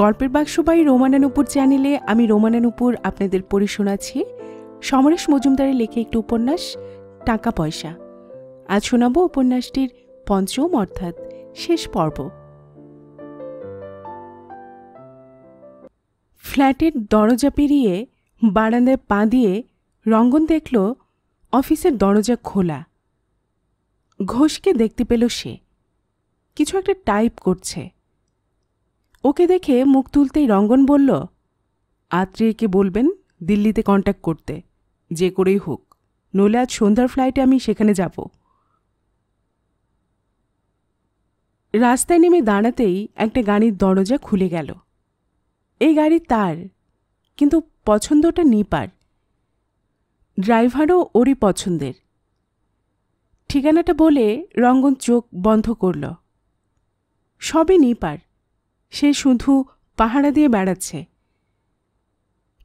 গল্পের বাক্স বাই রোমানানুপুর চ্যানেলে আমি রোমানানুপুর আপনাদের পড়ে শোনাচ্ছি সমরেশ মজুমদারের লেখে একটি উপন্যাস টাকা পয়সা আজ শোনাব উপন্যাসটির পঞ্চম অর্থাৎ শেষ পর্ব ফ্ল্যাটের দরজা পেরিয়ে বারান্দায় পা দিয়ে রঙ্গন দেখল অফিসের দরজা খোলা ঘোষকে দেখতে পেল সে কিছু একটা টাইপ করছে ওকে দেখে মুখ তুলতেই রঙ্গন বলল আত্রেয়কে বলবেন দিল্লিতে কন্ট্যাক্ট করতে যে করেই হোক নইলে আজ সন্ধ্যার ফ্লাইটে আমি সেখানে যাব রাস্তায় নেমে দাঁড়াতেই একটা গাড়ির দরজা খুলে গেল এই গাড়ি তার কিন্তু পছন্দটা নিপার ড্রাইভারও ওরই পছন্দের ঠিকানাটা বলে রঙ্গন চোখ বন্ধ করল সবই নিপার সে শুধু পাহারা দিয়ে বেড়াচ্ছে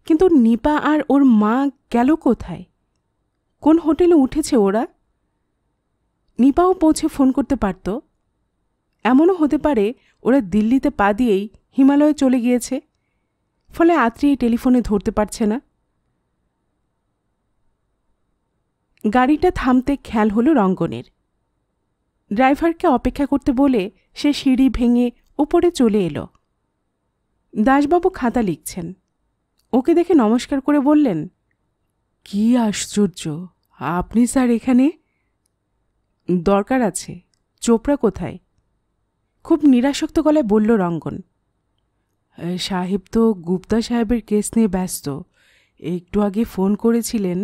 কিন্তু নিপা আর ওর মা গেল কোথায় কোন হোটেলে উঠেছে ওরা নিপাও পৌঁছে ফোন করতে পারত এমনও হতে পারে ওরা দিল্লিতে পা দিয়েই হিমালয়ে চলে গিয়েছে ফলে আত্রি টেলিফোনে ধরতে পারছে না গাড়িটা থামতে খেয়াল হলো রঙ্গনের ড্রাইভারকে অপেক্ষা করতে বলে সে সিঁড়ি ভেঙে ওপরে চলে এলো দাসবাবু খাতা লিখছেন ওকে দেখে নমস্কার করে বললেন কি আশ্চর্য আপনি স্যার এখানে দরকার আছে চোপড়া কোথায় খুব নিরাসক্ত গলায় বলল রঙ্গন সাহেব তো গুপ্তা সাহেবের কেস নিয়ে ব্যস্ত একটু আগে ফোন করেছিলেন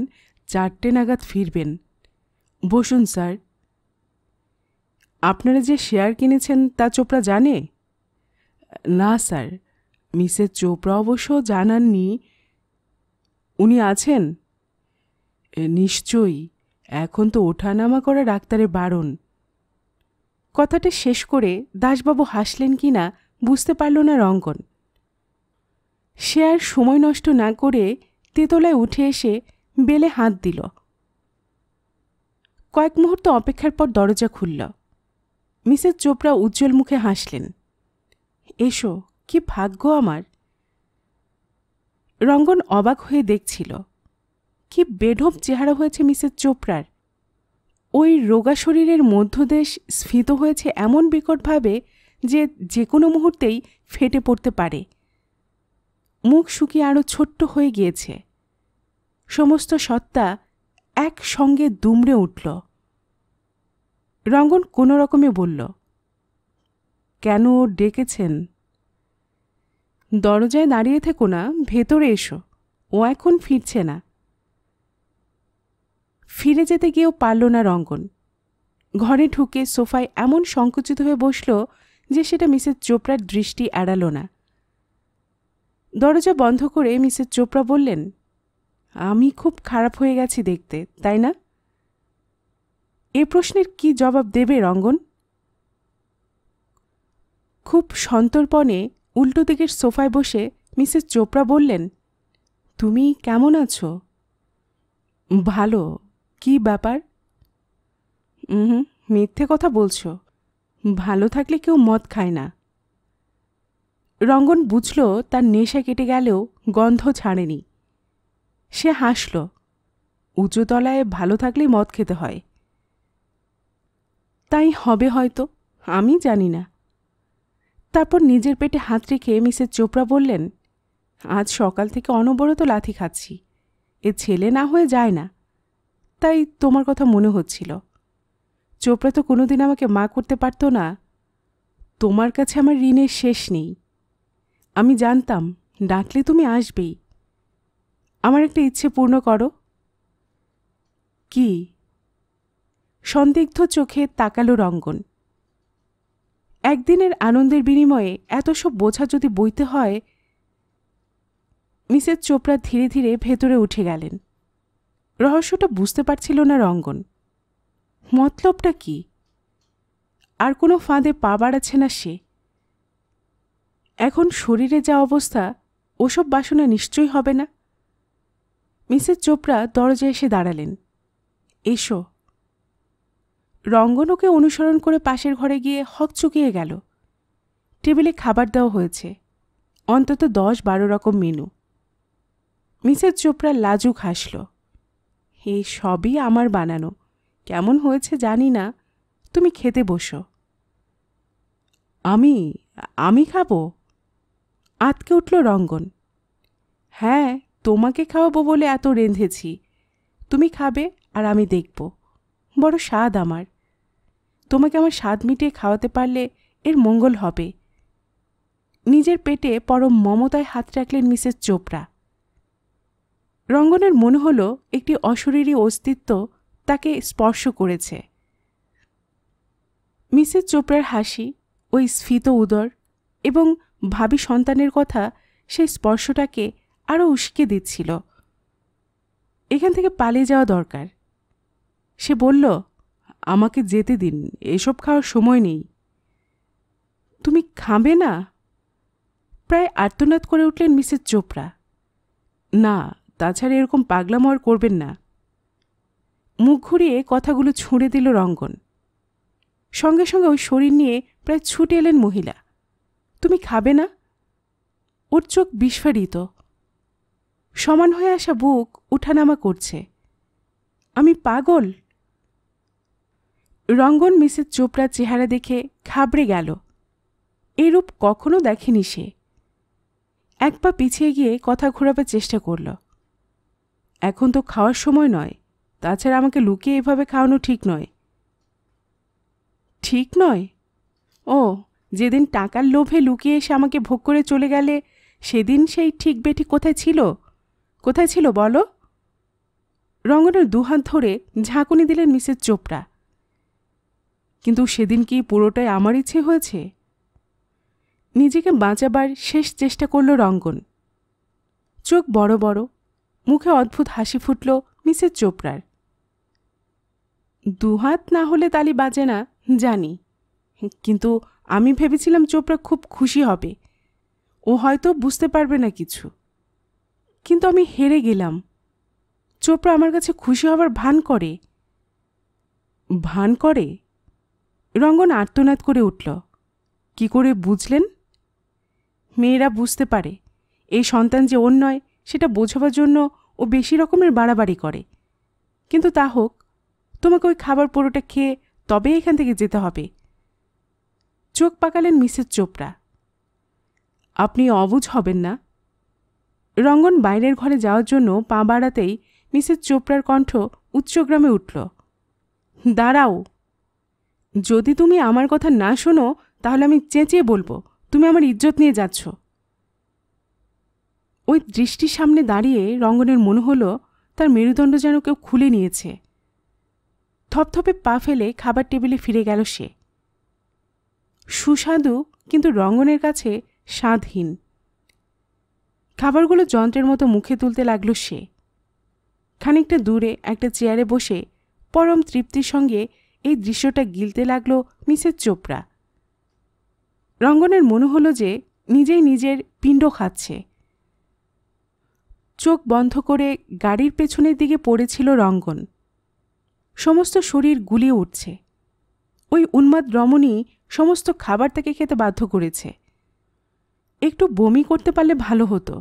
চারটে নাগাদ ফিরবেন বসুন স্যার আপনারা যে শেয়ার কিনেছেন তা চোপড়া জানে না স্যার মিসেস চোপড়া অবশ্য জানাননি উনি আছেন নিশ্চয়ই এখন তো ওঠানামা করা ডাক্তারের বারণ কথাটা শেষ করে দাসবাবু হাসলেন কি না বুঝতে পারল না রঙ্গন সে আর সময় নষ্ট না করে তেতলায় উঠে এসে বেলে হাত দিল কয়েক মুহূর্ত অপেক্ষার পর দরজা খুলল মিসেস চোপড়া উজ্জ্বল মুখে হাসলেন এসো কি ভাগ্য আমার রঙ্গন অবাক হয়ে দেখছিল কি বেঢপ চেহারা হয়েছে মিসেস চোপড়ার ওই রোগা শরীরের মধ্যদেশ স্ফীত হয়েছে এমন বিকটভাবে যে যে কোনো মুহূর্তেই ফেটে পড়তে পারে মুখ শুকিয়ে আরও ছোট্ট হয়ে গিয়েছে সমস্ত সত্তা একসঙ্গে দুমড়ে উঠল রঙ্গন কোনো রকমে বলল কেন ডেকেছেন দরজায় দাঁড়িয়ে থেকো না ভেতরে এসো ও এখন ফিরছে না ফিরে যেতে গিয়েও পারল না রঙ্গন ঘরে ঢুকে সোফায় এমন সংকুচিত হয়ে বসল যে সেটা মিসেস চোপড়ার দৃষ্টি এড়াল না দরজা বন্ধ করে মিসেস চোপড়া বললেন আমি খুব খারাপ হয়ে গেছি দেখতে তাই না এ প্রশ্নের কি জবাব দেবে রঙ্গন খুব সন্তর্পণে উল্টো দিকের সোফায় বসে মিসেস চোপড়া বললেন তুমি কেমন আছো ভালো কি ব্যাপার হুম মিথ্যে কথা বলছো ভালো থাকলে কেউ মদ খায় না রঙ্গন বুঝল তার নেশা কেটে গেলেও গন্ধ ছাড়েনি সে হাসল উঁচু তলায় ভালো থাকলে মদ খেতে হয় তাই হবে হয়তো আমি জানি না তারপর নিজের পেটে হাত রেখে মিসেস চোপড়া বললেন আজ সকাল থেকে অনবরত লাথি খাচ্ছি এ ছেলে না হয়ে যায় না তাই তোমার কথা মনে হচ্ছিল চোপড়া তো কোনোদিন আমাকে মা করতে পারত না তোমার কাছে আমার ঋণের শেষ নেই আমি জানতাম ডাকলে তুমি আসবেই আমার একটা ইচ্ছে পূর্ণ করো কি সন্দিগ্ধ চোখে তাকালো রঙ্গন একদিনের আনন্দের বিনিময়ে এত সব বোঝা যদি বইতে হয় মিসেস চোপড়া ধীরে ধীরে ভেতরে উঠে গেলেন রহস্যটা বুঝতে পারছিল না রঙ্গন মতলবটা কি আর কোনো ফাঁদে পা বাড়াচ্ছে না সে এখন শরীরে যা অবস্থা ওসব বাসনা নিশ্চয়ই হবে না মিসেস চোপড়া দরজায় এসে দাঁড়ালেন এসো রঙ্গনকে অনুসরণ করে পাশের ঘরে গিয়ে হক চুকিয়ে গেল টেবিলে খাবার দেওয়া হয়েছে অন্তত দশ বারো রকম মেনু মিসেস চোপড়া লাজুক হাসল এ সবই আমার বানানো কেমন হয়েছে জানি না তুমি খেতে বসো আমি আমি খাবো আতকে উঠল রঙ্গন হ্যাঁ তোমাকে খাওয়াবো বলে এত রেঁধেছি তুমি খাবে আর আমি দেখব বড় স্বাদ আমার তোমাকে আমার স্বাদ মিটিয়ে খাওয়াতে পারলে এর মঙ্গল হবে নিজের পেটে পরম মমতায় হাত রাখলেন মিসেস চোপড়া রঙ্গনের মনে হলো একটি অশরীরী অস্তিত্ব তাকে স্পর্শ করেছে মিসেস চোপড়ার হাসি ওই স্ফীত উদর এবং ভাবি সন্তানের কথা সেই স্পর্শটাকে আরও উস্কে দিচ্ছিল এখান থেকে পালিয়ে যাওয়া দরকার সে বলল আমাকে যেতে দিন এসব খাওয়ার সময় নেই তুমি খাবে না প্রায় আর্তনাদ করে উঠলেন মিসেস চোপড়া না তাছাড়া এরকম পাগলামো করবেন না মুখ ঘুরিয়ে কথাগুলো ছুঁড়ে দিল রঙ্গন সঙ্গে সঙ্গে ওই শরীর নিয়ে প্রায় ছুটে এলেন মহিলা তুমি খাবে না ওর চোখ বিস্ফারিত সমান হয়ে আসা বুক উঠানামা করছে আমি পাগল রঙ্গন মিসেস চোপড়ার চেহারা দেখে খাবড়ে গেল এরূপ কখনো দেখেনি সে এক পা পিছিয়ে গিয়ে কথা ঘোরাবার চেষ্টা করল এখন তো খাওয়ার সময় নয় তাছাড়া আমাকে লুকিয়ে এভাবে খাওয়ানো ঠিক নয় ঠিক নয় ও যেদিন টাকার লোভে লুকিয়ে এসে আমাকে ভোগ করে চলে গেলে সেদিন সেই ঠিক বেটি কোথায় ছিল কোথায় ছিল বলো রঙ্গনের দুহাত ধরে ঝাঁকুনি দিলেন মিসেস চোপড়া কিন্তু সেদিন কি পুরোটাই আমার ইচ্ছে হয়েছে নিজেকে বাঁচাবার শেষ চেষ্টা করল রঙ্গন চোখ বড় বড় মুখে অদ্ভুত হাসি ফুটল মিসেস চোপড়ার দুহাত না হলে তালি বাজে না জানি কিন্তু আমি ভেবেছিলাম চোপড়া খুব খুশি হবে ও হয়তো বুঝতে পারবে না কিছু কিন্তু আমি হেরে গেলাম চোপড়া আমার কাছে খুশি হবার ভান করে ভান করে রঙ্গন আর্তনাদ করে উঠল কি করে বুঝলেন মেয়েরা বুঝতে পারে এই সন্তান যে ওর নয় সেটা বোঝাবার জন্য ও বেশি রকমের বাড়াবাড়ি করে কিন্তু তা হোক তোমাকে ওই খাবার পুরোটা খেয়ে তবে এখান থেকে যেতে হবে চোখ পাকালেন মিসেস চোপড়া আপনি অবুঝ হবেন না রঙ্গন বাইরের ঘরে যাওয়ার জন্য পা বাড়াতেই মিসেস চোপড়ার কণ্ঠ উচ্চগ্রামে উঠল দাঁড়াও যদি তুমি আমার কথা না শোনো তাহলে আমি চেঁচিয়ে বলবো তুমি আমার ইজ্জত নিয়ে যাচ্ছ ওই দৃষ্টির সামনে দাঁড়িয়ে রঙ্গনের মনে হলো তার মেরুদণ্ড যেন কেউ খুলে নিয়েছে থপথপে পা ফেলে খাবার টেবিলে ফিরে গেল সে সুস্বাদু কিন্তু রঙ্গনের কাছে স্বাদহীন খাবারগুলো যন্ত্রের মতো মুখে তুলতে লাগলো সে খানিকটা দূরে একটা চেয়ারে বসে পরম তৃপ্তির সঙ্গে এই দৃশ্যটা গিলতে লাগল মিসেস চোপড়া রঙ্গনের মনে হলো যে নিজেই নিজের পিণ্ড খাচ্ছে চোখ বন্ধ করে গাড়ির পেছনের দিকে পড়েছিল রঙ্গন সমস্ত শরীর গুলিয়ে উঠছে ওই উন্মাদ রমণী সমস্ত খাবার তাকে খেতে বাধ্য করেছে একটু বমি করতে পারলে ভালো হতো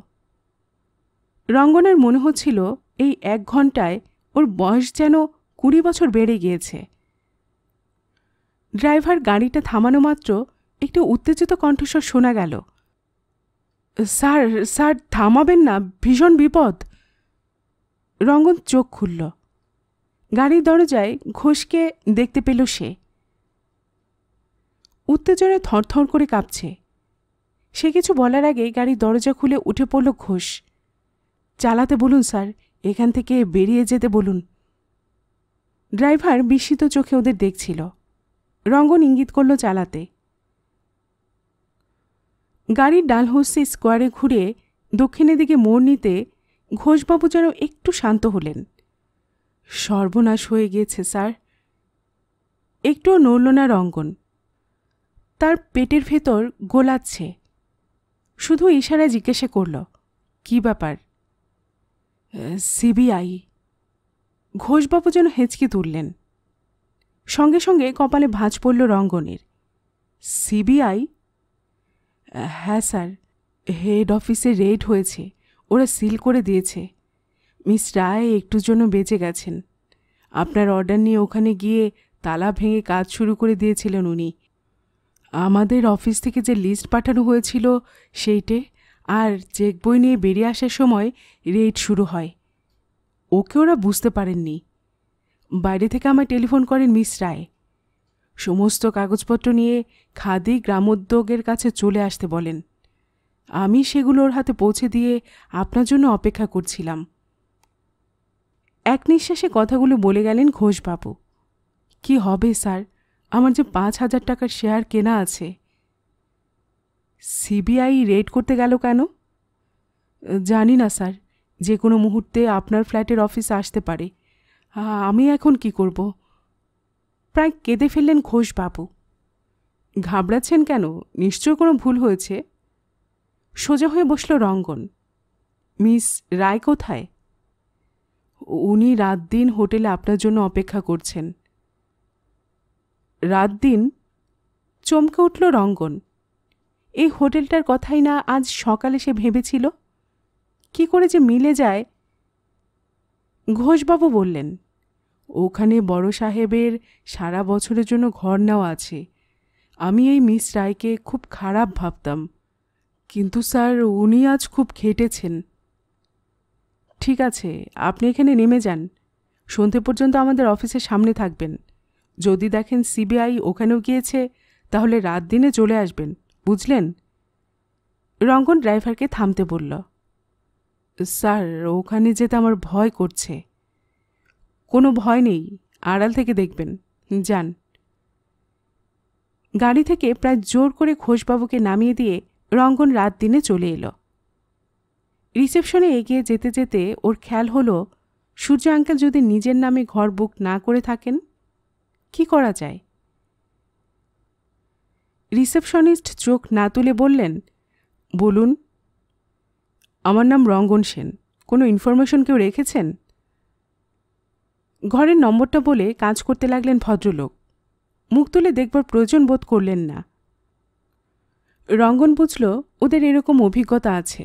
রঙ্গনের মনে হচ্ছিল এই এক ঘন্টায় ওর বয়স যেন কুড়ি বছর বেড়ে গিয়েছে ড্রাইভার গাড়িটা থামানো মাত্র একটি উত্তেজিত কণ্ঠস্বর শোনা গেল স্যার স্যার থামাবেন না ভীষণ বিপদ রঙন চোখ খুলল গাড়ির দরজায় ঘোষকে দেখতে পেল সে উত্তেজনায় থরথর করে কাঁপছে সে কিছু বলার আগে গাড়ির দরজা খুলে উঠে পড়ল ঘোষ চালাতে বলুন স্যার এখান থেকে বেরিয়ে যেতে বলুন ড্রাইভার বিস্মিত চোখে ওদের দেখছিল রঙ্গন ইঙ্গিত করল চালাতে গাড়ির ডালহস্যি স্কোয়ারে ঘুরে দক্ষিণের দিকে মোড় নিতে ঘোষবাবু যেন একটু শান্ত হলেন সর্বনাশ হয়ে গিয়েছে স্যার একটুও নড়ল না রঙ্গন তার পেটের ভেতর গোলাচ্ছে শুধু ইশারা জিজ্ঞাসা করল কি ব্যাপার সিবিআই ঘোষবাবু যেন হেঁচকি তুললেন সঙ্গে সঙ্গে কপালে ভাঁজ পড়ল রঙ্গনের সিবিআই হ্যাঁ স্যার হেড অফিসে রেড হয়েছে ওরা সিল করে দিয়েছে মিস রায় একটুর জন্য বেঁচে গেছেন আপনার অর্ডার নিয়ে ওখানে গিয়ে তালা ভেঙে কাজ শুরু করে দিয়েছিলেন উনি আমাদের অফিস থেকে যে লিস্ট পাঠানো হয়েছিল সেইটে আর চেক বই নিয়ে বেরিয়ে আসার সময় রেড শুরু হয় ওকে ওরা বুঝতে পারেননি বাইরে থেকে আমায় টেলিফোন করেন মিস রায় সমস্ত কাগজপত্র নিয়ে খাদি গ্রামোদ্যোগের কাছে চলে আসতে বলেন আমি সেগুলোর হাতে পৌঁছে দিয়ে আপনার জন্য অপেক্ষা করছিলাম এক নিঃশ্বাসে কথাগুলো বলে গেলেন ঘোষবাবু কি হবে স্যার আমার যে পাঁচ হাজার টাকার শেয়ার কেনা আছে সিবিআই রেড করতে গেল কেন জানি না স্যার যে কোনো মুহূর্তে আপনার ফ্ল্যাটের অফিস আসতে পারে আমি এখন কি করব প্রায় কেঁদে ফেললেন ঘোষবাবু ঘাবড়াচ্ছেন কেন নিশ্চয় কোনো ভুল হয়েছে সোজা হয়ে বসল রঙ্গন মিস রায় কোথায় উনি রাত দিন হোটেলে আপনার জন্য অপেক্ষা করছেন রাত দিন চমকে উঠল রঙ্গন এই হোটেলটার কথাই না আজ সকালে সে ভেবেছিল কি করে যে মিলে যায় ঘোষবাবু বললেন ওখানে বড় সাহেবের সারা বছরের জন্য ঘর নেওয়া আছে আমি এই মিস রায়কে খুব খারাপ ভাবতাম কিন্তু স্যার উনি আজ খুব খেটেছেন ঠিক আছে আপনি এখানে নেমে যান সন্ধে পর্যন্ত আমাদের অফিসের সামনে থাকবেন যদি দেখেন সিবিআই ওখানেও গিয়েছে তাহলে রাত দিনে চলে আসবেন বুঝলেন রঙ্গন ড্রাইভারকে থামতে বলল স্যার ওখানে যেতে আমার ভয় করছে কোনো ভয় নেই আড়াল থেকে দেখবেন যান গাড়ি থেকে প্রায় জোর করে ঘোষবাবুকে নামিয়ে দিয়ে রঙ্গন রাত দিনে চলে এলো রিসেপশনে এগিয়ে যেতে যেতে ওর খেয়াল হলো সূর্য আঙ্কেল যদি নিজের নামে ঘর বুক না করে থাকেন কি করা যায় রিসেপশনিস্ট চোখ না তুলে বললেন বলুন আমার নাম রঙ্গন সেন কোনো ইনফরমেশন কেউ রেখেছেন ঘরের নম্বরটা বলে কাজ করতে লাগলেন ভদ্রলোক মুখ তুলে দেখবার প্রয়োজন বোধ করলেন না রঙ্গন বুঝল ওদের এরকম অভিজ্ঞতা আছে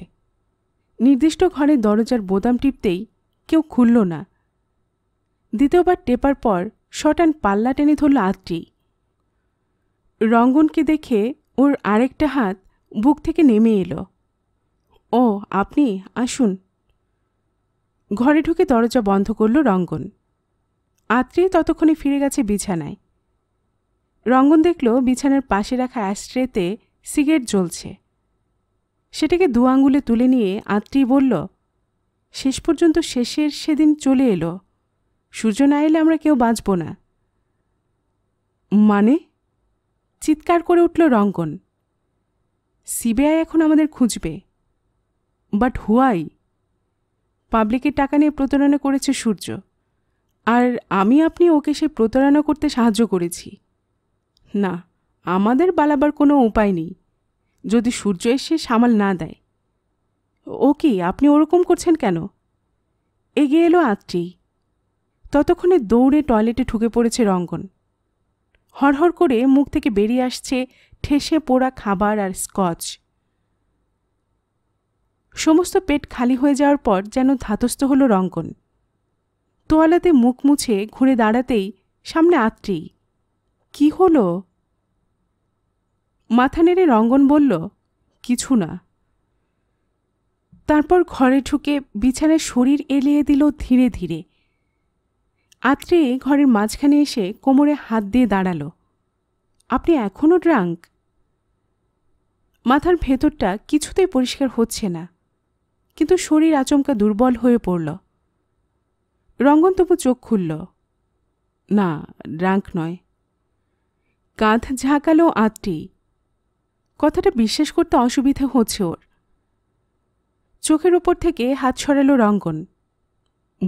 নির্দিষ্ট ঘরের দরজার বোদাম টিপতেই কেউ খুলল না দ্বিতীয়বার টেপার পর শটান পাল্লা টেনে ধরল আত্রি রঙ্গনকে দেখে ওর আরেকটা হাত বুক থেকে নেমে এলো ও আপনি আসুন ঘরে ঢুকে দরজা বন্ধ করল রঙ্গন আত্রে ততক্ষণে ফিরে গেছে বিছানায় রঙ্গন দেখল বিছানার পাশে রাখা অ্যাস্ট্রেতে সিগারেট জ্বলছে সেটাকে দু আঙ্গুলে তুলে নিয়ে আত্রি বলল শেষ পর্যন্ত শেষের সেদিন চলে এলো সূর্য না এলে আমরা কেউ বাঁচব না মানে চিৎকার করে উঠল রঙ্গন সিবিআই এখন আমাদের খুঁজবে বাট হুয়াই পাবলিকের টাকা নিয়ে প্রতারণা করেছে সূর্য আর আমি আপনি ওকে সে প্রতারণা করতে সাহায্য করেছি না আমাদের বালাবার কোনো উপায় নেই যদি সূর্য এসে সামাল না দেয় ও কি আপনি ওরকম করছেন কেন এগিয়ে এলো আত্রি ততক্ষণে দৌড়ে টয়লেটে ঢুকে পড়েছে রঙ্গন হরহর করে মুখ থেকে বেরিয়ে আসছে ঠেসে পোড়া খাবার আর স্কচ সমস্ত পেট খালি হয়ে যাওয়ার পর যেন ধাতস্থ হলো রঙ্গন তোয়ালাতে মুখ মুছে ঘুরে দাঁড়াতেই সামনে আত্রি কি হলো মাথা নেড়ে রঙ্গন বলল কিছু না তারপর ঘরে ঢুকে বিছানায় শরীর এলিয়ে দিল ধীরে ধীরে আত্রে ঘরের মাঝখানে এসে কোমরে হাত দিয়ে দাঁড়ালো আপনি এখনও ড্রাঙ্ক মাথার ভেতরটা কিছুতেই পরিষ্কার হচ্ছে না কিন্তু শরীর আচমকা দুর্বল হয়ে পড়ল রঙ্গন তবু চোখ খুলল না ড্রাঙ্ক নয় কাঁধ ঝাঁকালো আটটি কথাটা বিশ্বাস করতে অসুবিধে হচ্ছে ওর চোখের উপর থেকে হাত ছড়ালো রঙ্গন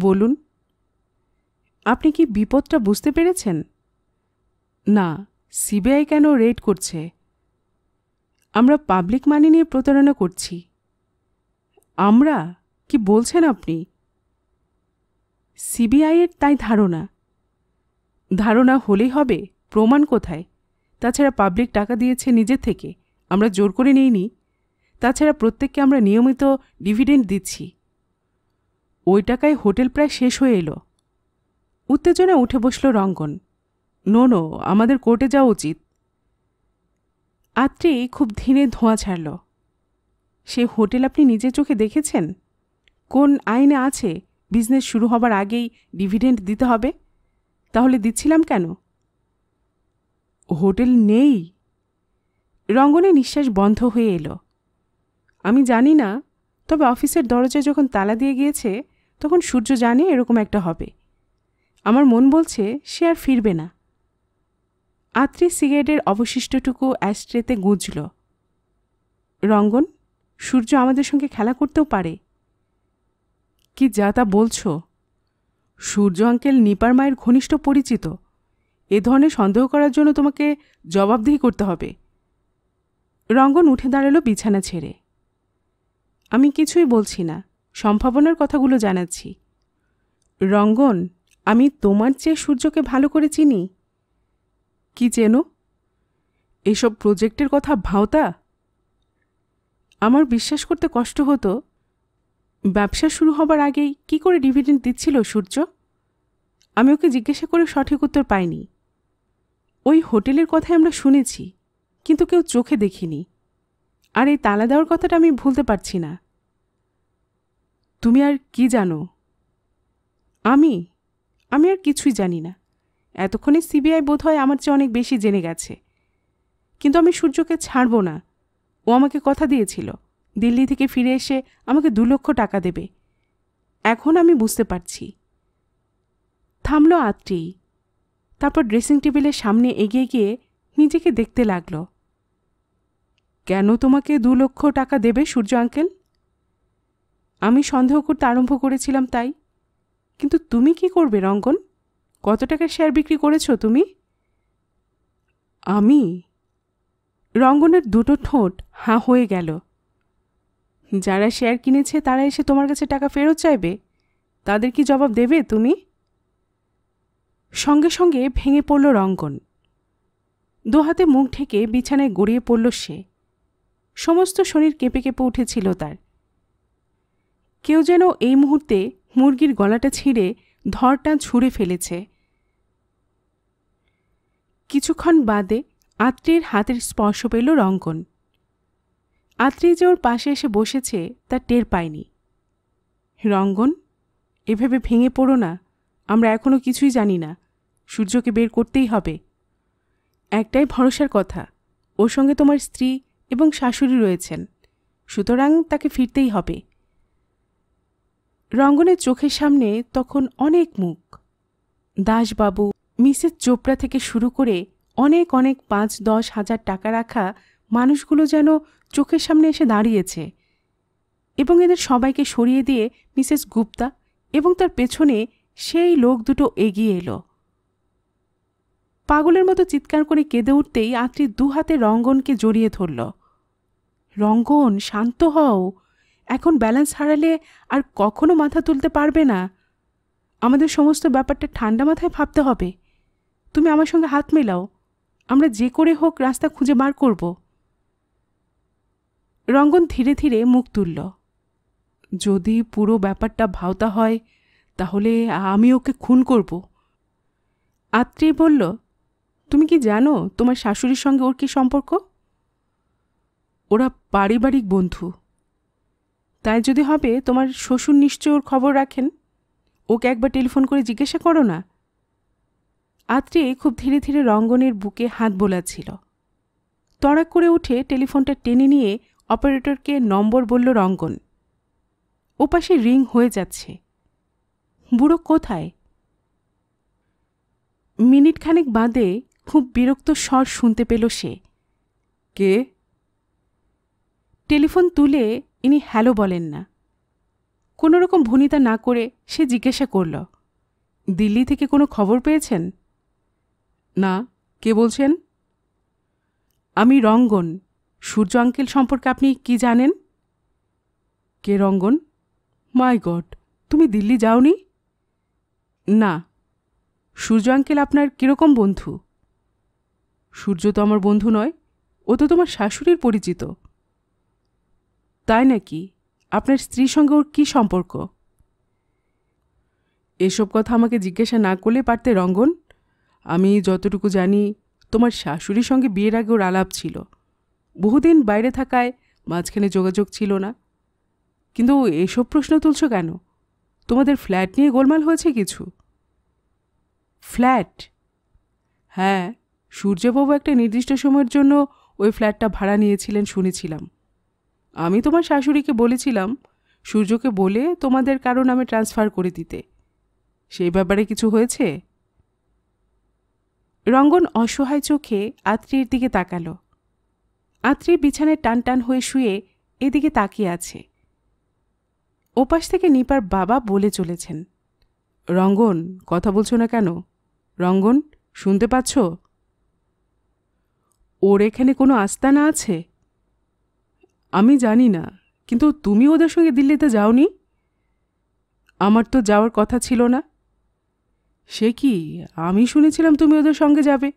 বলুন আপনি কি বিপদটা বুঝতে পেরেছেন না সিবিআই কেন রেড করছে আমরা পাবলিক মানি নিয়ে প্রতারণা করছি আমরা কি বলছেন আপনি সিবিআইয়ের তাই ধারণা ধারণা হলেই হবে প্রমাণ কোথায় তাছাড়া পাবলিক টাকা দিয়েছে নিজে থেকে আমরা জোর করে নিইনি তাছাড়া প্রত্যেককে আমরা নিয়মিত ডিভিডেন্ড দিচ্ছি ওই টাকায় হোটেল প্রায় শেষ হয়ে এলো উত্তেজনা উঠে বসল রঙ্গন নো নো আমাদের কোর্টে যাওয়া উচিত আত্রেই খুব ধীরে ধোঁয়া ছাড়ল সে হোটেল আপনি নিজের চোখে দেখেছেন কোন আইনে আছে বিজনেস শুরু হবার আগেই ডিভিডেন্ড দিতে হবে তাহলে দিচ্ছিলাম কেন হোটেল নেই রঙ্গনে নিঃশ্বাস বন্ধ হয়ে এলো আমি জানি না তবে অফিসের দরজায় যখন তালা দিয়ে গিয়েছে তখন সূর্য জানে এরকম একটা হবে আমার মন বলছে সে আর ফিরবে না আত্রি সিগারেটের অবশিষ্টটুকু অ্যাস্ট্রেতে গুঁজল রঙ্গন সূর্য আমাদের সঙ্গে খেলা করতেও পারে কি যা তা বলছ সূর্য অঙ্কেল নিপার মায়ের ঘনিষ্ঠ পরিচিত এ ধরনের সন্দেহ করার জন্য তোমাকে জবাবদিহি করতে হবে রঙ্গন উঠে দাঁড়ালো বিছানা ছেড়ে আমি কিছুই বলছি না সম্ভাবনার কথাগুলো জানাচ্ছি রঙ্গন আমি তোমার চেয়ে সূর্যকে ভালো করে চিনি কি চেনো এসব প্রজেক্টের কথা ভাওতা আমার বিশ্বাস করতে কষ্ট হতো ব্যবসা শুরু হবার আগেই কি করে ডিভিডেন্ড দিচ্ছিল সূর্য আমি ওকে জিজ্ঞাসা করে সঠিক উত্তর পাইনি ওই হোটেলের কথাই আমরা শুনেছি কিন্তু কেউ চোখে দেখিনি আর এই তালা দেওয়ার কথাটা আমি ভুলতে পারছি না তুমি আর কি জানো আমি আমি আর কিছুই জানি না এতক্ষণে সিবিআই বোধ হয় আমার চেয়ে অনেক বেশি জেনে গেছে কিন্তু আমি সূর্যকে ছাড়ব না ও আমাকে কথা দিয়েছিল দিল্লি থেকে ফিরে এসে আমাকে দু লক্ষ টাকা দেবে এখন আমি বুঝতে পারছি থামলো আত্রি তারপর ড্রেসিং টেবিলের সামনে এগিয়ে গিয়ে নিজেকে দেখতে লাগল কেন তোমাকে দু লক্ষ টাকা দেবে সূর্য আঙ্কেল আমি সন্দেহ করতে আরম্ভ করেছিলাম তাই কিন্তু তুমি কি করবে রঙ্গন কত টাকার শেয়ার বিক্রি করেছো তুমি আমি রঙ্গনের দুটো ঠোঁট হাঁ হয়ে গেল যারা শেয়ার কিনেছে তারা এসে তোমার কাছে টাকা ফেরত চাইবে তাদের কি জবাব দেবে তুমি সঙ্গে সঙ্গে ভেঙে পড়ল রঙ্গন দুহাতে মুখ ঢেকে বিছানায় গড়িয়ে পড়ল সে সমস্ত শরীর কেঁপে কেঁপে উঠেছিল তার কেউ যেন এই মুহূর্তে মুরগির গলাটা ছিঁড়ে ধরটা ছুঁড়ে ফেলেছে কিছুক্ষণ বাদে আত্মীয়ের হাতের স্পর্শ পেল রঙ্কন আত্রি যে ওর পাশে এসে বসেছে তা টের পায়নি রঙ্গন এভাবে ভেঙে পড়ো না আমরা এখনও কিছুই জানি না সূর্যকে বের করতেই হবে একটাই ভরসার কথা ওর সঙ্গে তোমার স্ত্রী এবং শাশুড়ি রয়েছেন সুতরাং তাকে ফিরতেই হবে রঙ্গনের চোখের সামনে তখন অনেক মুখ দাসবাবু মিসেস চোপড়া থেকে শুরু করে অনেক অনেক পাঁচ দশ হাজার টাকা রাখা মানুষগুলো যেন চোখের সামনে এসে দাঁড়িয়েছে এবং এদের সবাইকে সরিয়ে দিয়ে মিসেস গুপ্তা এবং তার পেছনে সেই লোক দুটো এগিয়ে এলো পাগলের মতো চিৎকার করে কেঁদে উঠতেই আত্রি দু হাতে রঙ্গনকে জড়িয়ে ধরল রঙ্গন শান্ত হও এখন ব্যালেন্স হারালে আর কখনো মাথা তুলতে পারবে না আমাদের সমস্ত ব্যাপারটা ঠান্ডা মাথায় ভাবতে হবে তুমি আমার সঙ্গে হাত মেলাও আমরা যে করে হোক রাস্তা খুঁজে বার করবো রঙ্গন ধীরে ধীরে মুখ তুলল যদি পুরো ব্যাপারটা ভাওতা হয় তাহলে আমি ওকে খুন করব আত্রে বলল তুমি কি জানো তোমার শাশুড়ির সঙ্গে ওর কি সম্পর্ক ওরা পারিবারিক বন্ধু তাই যদি হবে তোমার শ্বশুর নিশ্চয় ওর খবর রাখেন ওকে একবার টেলিফোন করে জিজ্ঞাসা করো না আত্রে খুব ধীরে ধীরে রঙ্গনের বুকে হাত বোলাচ্ছিল তড়াক করে উঠে টেলিফোনটা টেনে নিয়ে অপারেটরকে নম্বর বলল রঙ্গন ওপাশে রিং হয়ে যাচ্ছে বুড়ো কোথায় মিনিটখানেক বাদে খুব বিরক্ত স্বর শুনতে পেল সে কে টেলিফোন তুলে ইনি হ্যালো বলেন না কোনো রকম ভনিতা না করে সে জিজ্ঞাসা করল দিল্লি থেকে কোনো খবর পেয়েছেন না কে বলছেন আমি রঙ্গন সূর্য আঙ্কেল সম্পর্কে আপনি কি জানেন কে রঙ্গন মাই গড তুমি দিল্লি যাওনি না সূর্য আঙ্কেল আপনার কীরকম বন্ধু সূর্য তো আমার বন্ধু নয় ও তো তোমার শাশুড়ির পরিচিত তাই নাকি আপনার স্ত্রীর সঙ্গে ওর কী সম্পর্ক এসব কথা আমাকে জিজ্ঞাসা না করলে পারতে রঙ্গন আমি যতটুকু জানি তোমার শাশুড়ির সঙ্গে বিয়ের আগে ওর আলাপ ছিল বহুদিন বাইরে থাকায় মাঝখানে যোগাযোগ ছিল না কিন্তু এসব প্রশ্ন তুলছ কেন তোমাদের ফ্ল্যাট নিয়ে গোলমাল হয়েছে কিছু ফ্ল্যাট হ্যাঁ সূর্যবাবু একটা নির্দিষ্ট সময়ের জন্য ওই ফ্ল্যাটটা ভাড়া নিয়েছিলেন শুনেছিলাম আমি তোমার শাশুড়িকে বলেছিলাম সূর্যকে বলে তোমাদের কারো নামে ট্রান্সফার করে দিতে সেই ব্যাপারে কিছু হয়েছে রঙ্গন অসহায় চোখে আত্রির দিকে তাকালো আত্রে বিছানায় টান টান হয়ে শুয়ে এদিকে তাকিয়ে আছে ওপাশ থেকে নিপার বাবা বলে চলেছেন রঙ্গন কথা বলছো না কেন রঙ্গন শুনতে পাচ্ছ ওর এখানে কোনো আস্তানা আছে আমি জানি না কিন্তু তুমি ওদের সঙ্গে দিল্লিতে যাওনি আমার তো যাওয়ার কথা ছিল না সে কি আমি শুনেছিলাম তুমি ওদের সঙ্গে যাবে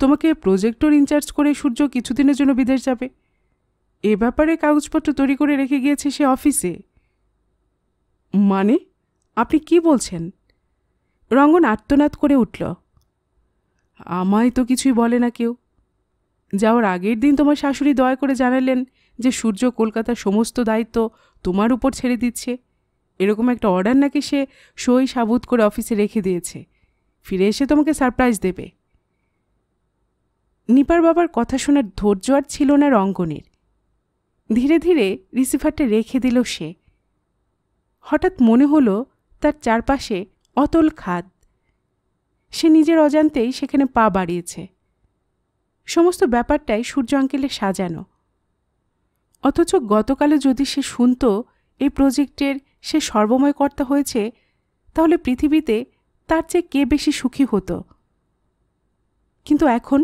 তোমাকে প্রজেক্টর ইনচার্জ করে সূর্য কিছুদিনের জন্য বিদেশ যাবে এ ব্যাপারে কাগজপত্র তৈরি করে রেখে গিয়েছে সে অফিসে মানে আপনি কি বলছেন রঙ্গন আত্মনাদ করে উঠল আমায় তো কিছুই বলে না কেউ যাওয়ার আগের দিন তোমার শাশুড়ি দয়া করে জানালেন যে সূর্য কলকাতার সমস্ত দায়িত্ব তোমার উপর ছেড়ে দিচ্ছে এরকম একটা অর্ডার নাকি সে সই সাবুত করে অফিসে রেখে দিয়েছে ফিরে এসে তোমাকে সারপ্রাইজ দেবে নিপার বাবার কথা শোনার ধৈর্য আর ছিল না রঙ্গনের ধীরে ধীরে রিসিভারটা রেখে দিল সে হঠাৎ মনে হলো তার চারপাশে অতল খাদ সে নিজের অজান্তেই সেখানে পা বাড়িয়েছে সমস্ত ব্যাপারটাই সূর্য আঙ্কেলে সাজানো অথচ গতকালে যদি সে শুনত এই প্রজেক্টের সে সর্বময় কর্তা হয়েছে তাহলে পৃথিবীতে তার চেয়ে কে বেশি সুখী হতো কিন্তু এখন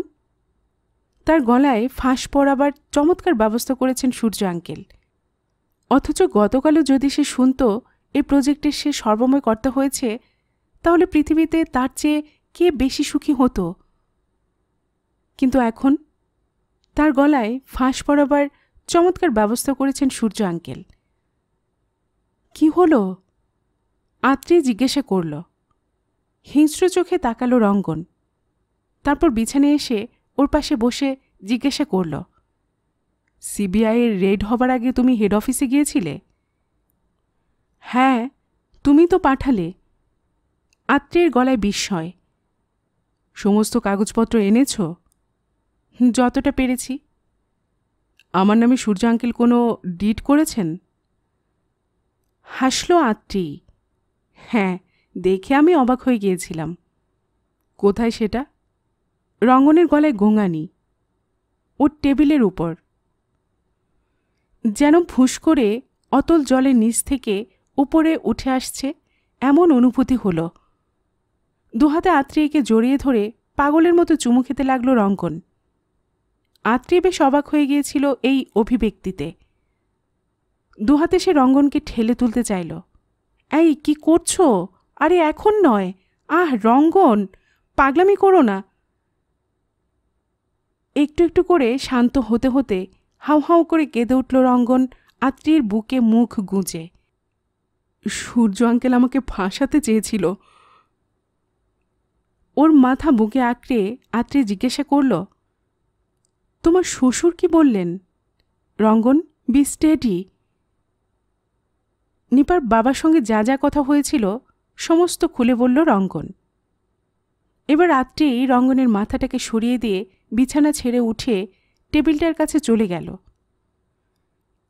তার গলায় ফাঁস পড়াবার চমৎকার ব্যবস্থা করেছেন সূর্য আঙ্কেল অথচ গতকালও যদি সে শুনত এই প্রজেক্টের সে সর্বময় কর্তা হয়েছে তাহলে পৃথিবীতে তার চেয়ে কে বেশি সুখী হতো কিন্তু এখন তার গলায় ফাঁস পরাবার চমৎকার ব্যবস্থা করেছেন সূর্য আঙ্কেল কি হল আত্রে জিজ্ঞাসা করল হিংস্র চোখে তাকালো রঙ্গন তারপর বিছানে এসে ওর পাশে বসে জিজ্ঞাসা করল সিবিআইয়ের রেড হবার আগে তুমি হেড অফিসে গিয়েছিলে হ্যাঁ তুমি তো পাঠালে আত্রের গলায় বিস্ময় সমস্ত কাগজপত্র এনেছ যতটা পেরেছি আমার নামে সূর্য আঙ্কেল কোনো ডিট করেছেন হাসলো আত্রি হ্যাঁ দেখে আমি অবাক হয়ে গিয়েছিলাম কোথায় সেটা রঙ্গনের গলায় গোঙানি ওর টেবিলের উপর যেন ফুঁস করে অতল জলের নিচ থেকে উপরে উঠে আসছে এমন অনুভূতি হল দুহাতে আত্রিয়েকে জড়িয়ে ধরে পাগলের মতো চুমু খেতে লাগলো রঙ্গন আত্রিয়ে বেশ অবাক হয়ে গিয়েছিল এই অভিব্যক্তিতে দুহাতে সে রঙ্গনকে ঠেলে তুলতে চাইল এই কি করছো আরে এখন নয় আহ রঙ্গন পাগলামি করো না একটু একটু করে শান্ত হতে হতে হাউ হাউ করে কেঁদে উঠল রঙ্গন আত্রির বুকে মুখ গুঁজে সূর্য আঙ্কেল আমাকে ফাঁসাতে চেয়েছিল ওর মাথা বুকে আঁকড়ে আত্রি জিজ্ঞাসা করল তোমার শ্বশুর কি বললেন রঙ্গন বি স্টেডি নিপার বাবার সঙ্গে যা যা কথা হয়েছিল সমস্ত খুলে বলল রঙ্গন এবার রাত্রেই রঙ্গনের মাথাটাকে সরিয়ে দিয়ে বিছানা ছেড়ে উঠে টেবিলটার কাছে চলে গেল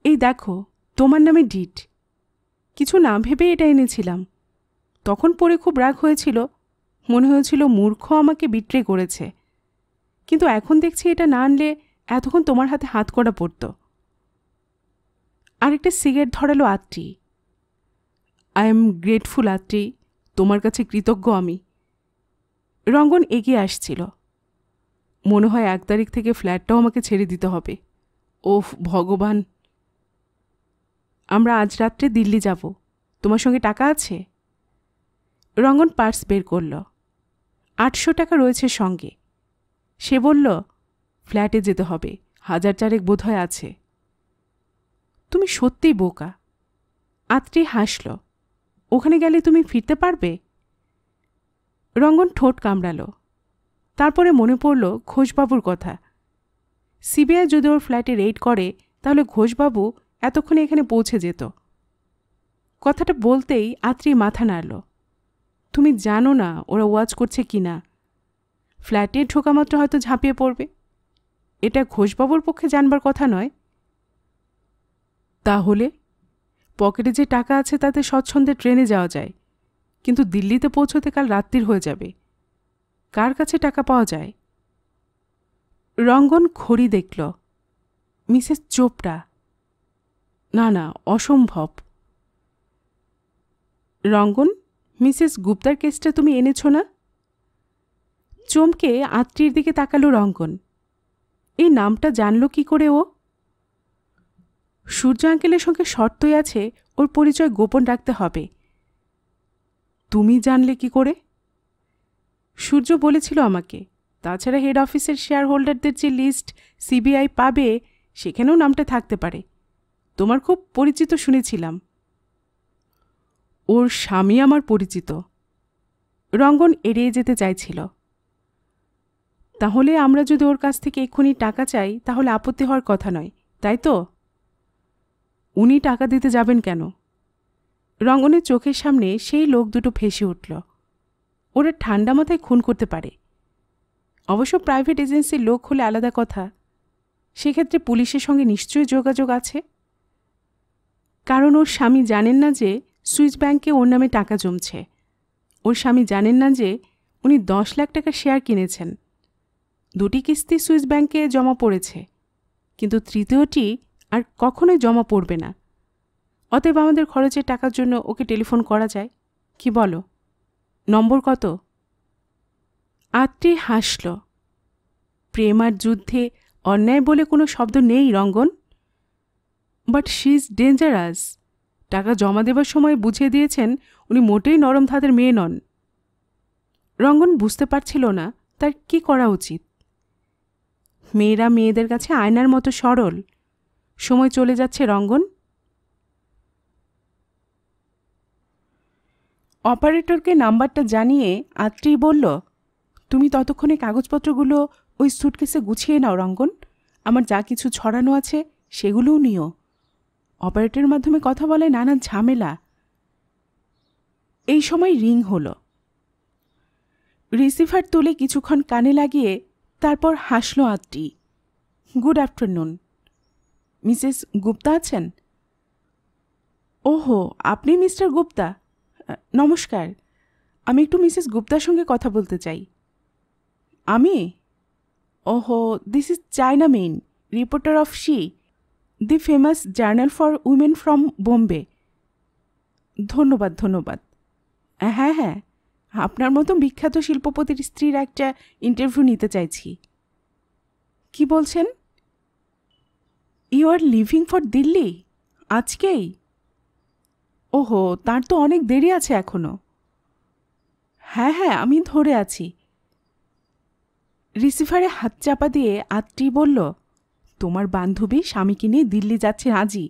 এই দেখো তোমার নামে ডিট কিছু না ভেবে এটা এনেছিলাম তখন পরে খুব রাগ হয়েছিল মনে হয়েছিল মূর্খ আমাকে বিট্রে করেছে কিন্তু এখন দেখছি এটা না আনলে এতক্ষণ তোমার হাতে হাত করা পড়ত আরেকটা সিগারেট ধরালো Atri I am grateful Atri তোমার কাছে কৃতজ্ঞ আমি রঙ্গন এগিয়ে আসছিল মনে হয় এক তারিখ থেকে ফ্ল্যাটটাও আমাকে ছেড়ে দিতে হবে ওফ ভগবান আমরা আজ রাত্রে দিল্লি যাব তোমার সঙ্গে টাকা আছে রঙ্গন পার্স বের করল আটশো টাকা রয়েছে সঙ্গে সে বলল ফ্ল্যাটে যেতে হবে হাজার চারেক বোধহয় আছে তুমি সত্যিই বোকা আত্রি হাসল ওখানে গেলে তুমি ফিরতে পারবে রঙ্গন ঠোঁট কামড়ালো তারপরে মনে পড়ল ঘোষবাবুর কথা সিবিআই যদি ওর ফ্ল্যাটে রেড করে তাহলে ঘোষবাবু এতক্ষণে এখানে পৌঁছে যেত কথাটা বলতেই আত্রি মাথা নাড়ল তুমি জানো না ওরা ওয়াচ করছে কি না ফ্ল্যাটে ঢোকামাত্র হয়তো ঝাঁপিয়ে পড়বে এটা ঘোষবাবুর পক্ষে জানবার কথা নয় তাহলে পকেটে যে টাকা আছে তাতে স্বচ্ছন্দে ট্রেনে যাওয়া যায় কিন্তু দিল্লিতে পৌঁছতে কাল রাত্রির হয়ে যাবে কার কাছে টাকা পাওয়া যায় রঙ্গন খড়ি দেখল মিসেস চোপড়া না না অসম্ভব রঙ্গন মিসেস গুপ্তার কেসটা তুমি এনেছ না চমকে আত্মীর দিকে তাকালো রঙ্গন এই নামটা জানল কি করে ও সূর্য আঙ্কেলের সঙ্গে শর্তই আছে ওর পরিচয় গোপন রাখতে হবে তুমি জানলে কি করে সূর্য বলেছিল আমাকে তাছাড়া হেড অফিসের শেয়ার হোল্ডারদের যে লিস্ট সিবিআই পাবে সেখানেও নামটা থাকতে পারে তোমার খুব পরিচিত শুনেছিলাম ওর স্বামী আমার পরিচিত রঙ্গন এড়িয়ে যেতে চাইছিল তাহলে আমরা যদি ওর কাছ থেকে এক্ষুনি টাকা চাই তাহলে আপত্তি হওয়ার কথা নয় তাই তো উনি টাকা দিতে যাবেন কেন রঙ্গনের চোখের সামনে সেই লোক দুটো ফেসে উঠল ওরা ঠান্ডা মাথায় খুন করতে পারে অবশ্য প্রাইভেট এজেন্সির লোক হলে আলাদা কথা সেক্ষেত্রে পুলিশের সঙ্গে নিশ্চয়ই যোগাযোগ আছে কারণ ওর স্বামী জানেন না যে সুইস ব্যাংকে ওর নামে টাকা জমছে ওর স্বামী জানেন না যে উনি দশ লাখ টাকা শেয়ার কিনেছেন দুটি কিস্তি সুইস ব্যাংকে জমা পড়েছে কিন্তু তৃতীয়টি আর কখনোই জমা পড়বে না অতএব আমাদের খরচের টাকার জন্য ওকে টেলিফোন করা যায় কি বলো নম্বর কত আত্রি হাসল প্রেম আর যুদ্ধে অন্যায় বলে কোনো শব্দ নেই Rangan but she is dangerous টাকা জমা দেবার সময় বুঝিয়ে দিয়েছেন উনি মোটেই নরম ধাতের মেয়ে নন রঙ্গন বুঝতে পারছিল না তার কি করা উচিত মেয়েরা মেয়েদের কাছে আয়নার মতো সরল সময় চলে যাচ্ছে রঙ্গন অপারেটরকে নাম্বারটা জানিয়ে আত্রি বলল তুমি ততক্ষণে কাগজপত্রগুলো ওই স্যুটকেসে গুছিয়ে নাও রঙ্গন আমার যা কিছু ছড়ানো আছে সেগুলোও নিও অপারেটরের মাধ্যমে কথা বলে নানা ঝামেলা এই সময় রিং হলো রিসিভার তুলে কিছুক্ষণ কানে লাগিয়ে তারপর হাসল Atri good afternoon Mrs Gupta আছেন ওহো আপনি মিস্টার গুপ্তা নমস্কার আমি একটু মিসেস গুপ্তার সঙ্গে কথা বলতে চাই আমি ওহো this is China men reporter of she the famous journal for women from Bombay ধন্যবাদ ধন্যবাদ হ্যাঁ হ্যাঁ আপনার মতো বিখ্যাত শিল্পপতির স্ত্রীর একটা ইন্টারভিউ নিতে চাইছি কি বলছেন you are living for Delhi আজকেই ওহো তার তো অনেক দেরি আছে এখনও হ্যাঁ হ্যাঁ আমি ধরে আছি রিসিভারে হাত চাপা দিয়ে আত্মি বলল তোমার বান্ধবী স্বামীকে নিয়ে দিল্লি যাচ্ছে আজই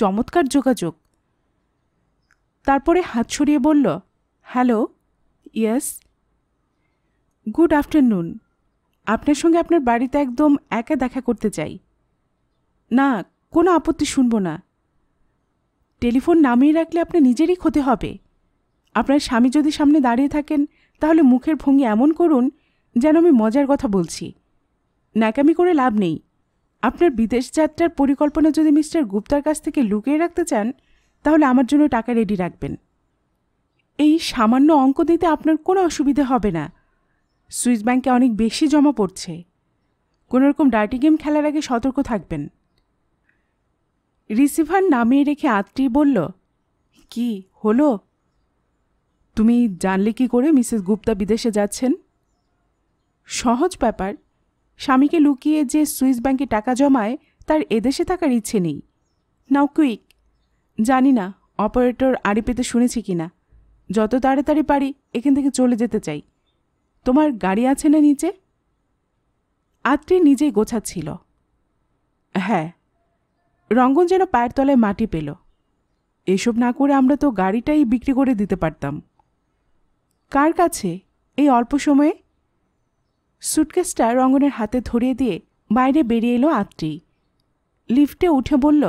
চমৎকার যোগাযোগ তারপরে হাত সরিয়ে বলল হ্যালো ইয়েস গুড আফটারনুন আপনার সঙ্গে আপনার বাড়িতে একদম একা দেখা করতে চাই না কোনো আপত্তি শুনব না টেলিফোন নামিয়ে রাখলে আপনার নিজেরই ক্ষতি হবে আপনার স্বামী যদি সামনে দাঁড়িয়ে থাকেন তাহলে মুখের ভঙ্গি এমন করুন যেন আমি মজার কথা বলছি ন্যাকামি করে লাভ নেই আপনার বিদেশ যাত্রার পরিকল্পনা যদি মিস্টার গুপ্তার কাছ থেকে লুকিয়ে রাখতে চান তাহলে আমার জন্য টাকা রেডি রাখবেন এই সামান্য অঙ্ক দিতে আপনার কোনো অসুবিধে হবে না সুইস ব্যাংকে অনেক বেশি জমা পড়ছে কোনোরকম ডার্টি গেম খেলার আগে সতর্ক থাকবেন রিসিভার নামিয়ে রেখে আত্মি বলল কি হলো তুমি জানলে কি করে মিসেস গুপ্তা বিদেশে যাচ্ছেন সহজ ব্যাপার স্বামীকে লুকিয়ে যে সুইস ব্যাংকে টাকা জমায় তার এদেশে থাকার ইচ্ছে নেই নাও কুইক জানি না অপারেটর আড়ি পেতে শুনেছি কি না যত তাড়াতাড়ি পারি এখান থেকে চলে যেতে চাই তোমার গাড়ি আছে না নিচে আত্রি নিজেই গোছাচ্ছিল হ্যাঁ রঙ্গন যেন পায়ের তলায় মাটি পেল এসব না করে আমরা তো গাড়িটাই বিক্রি করে দিতে পারতাম কার কাছে এই অল্প সময়ে সুটকেসটা রঙ্গনের হাতে ধরিয়ে দিয়ে বাইরে বেরিয়ে এলো আত্রি লিফটে উঠে বলল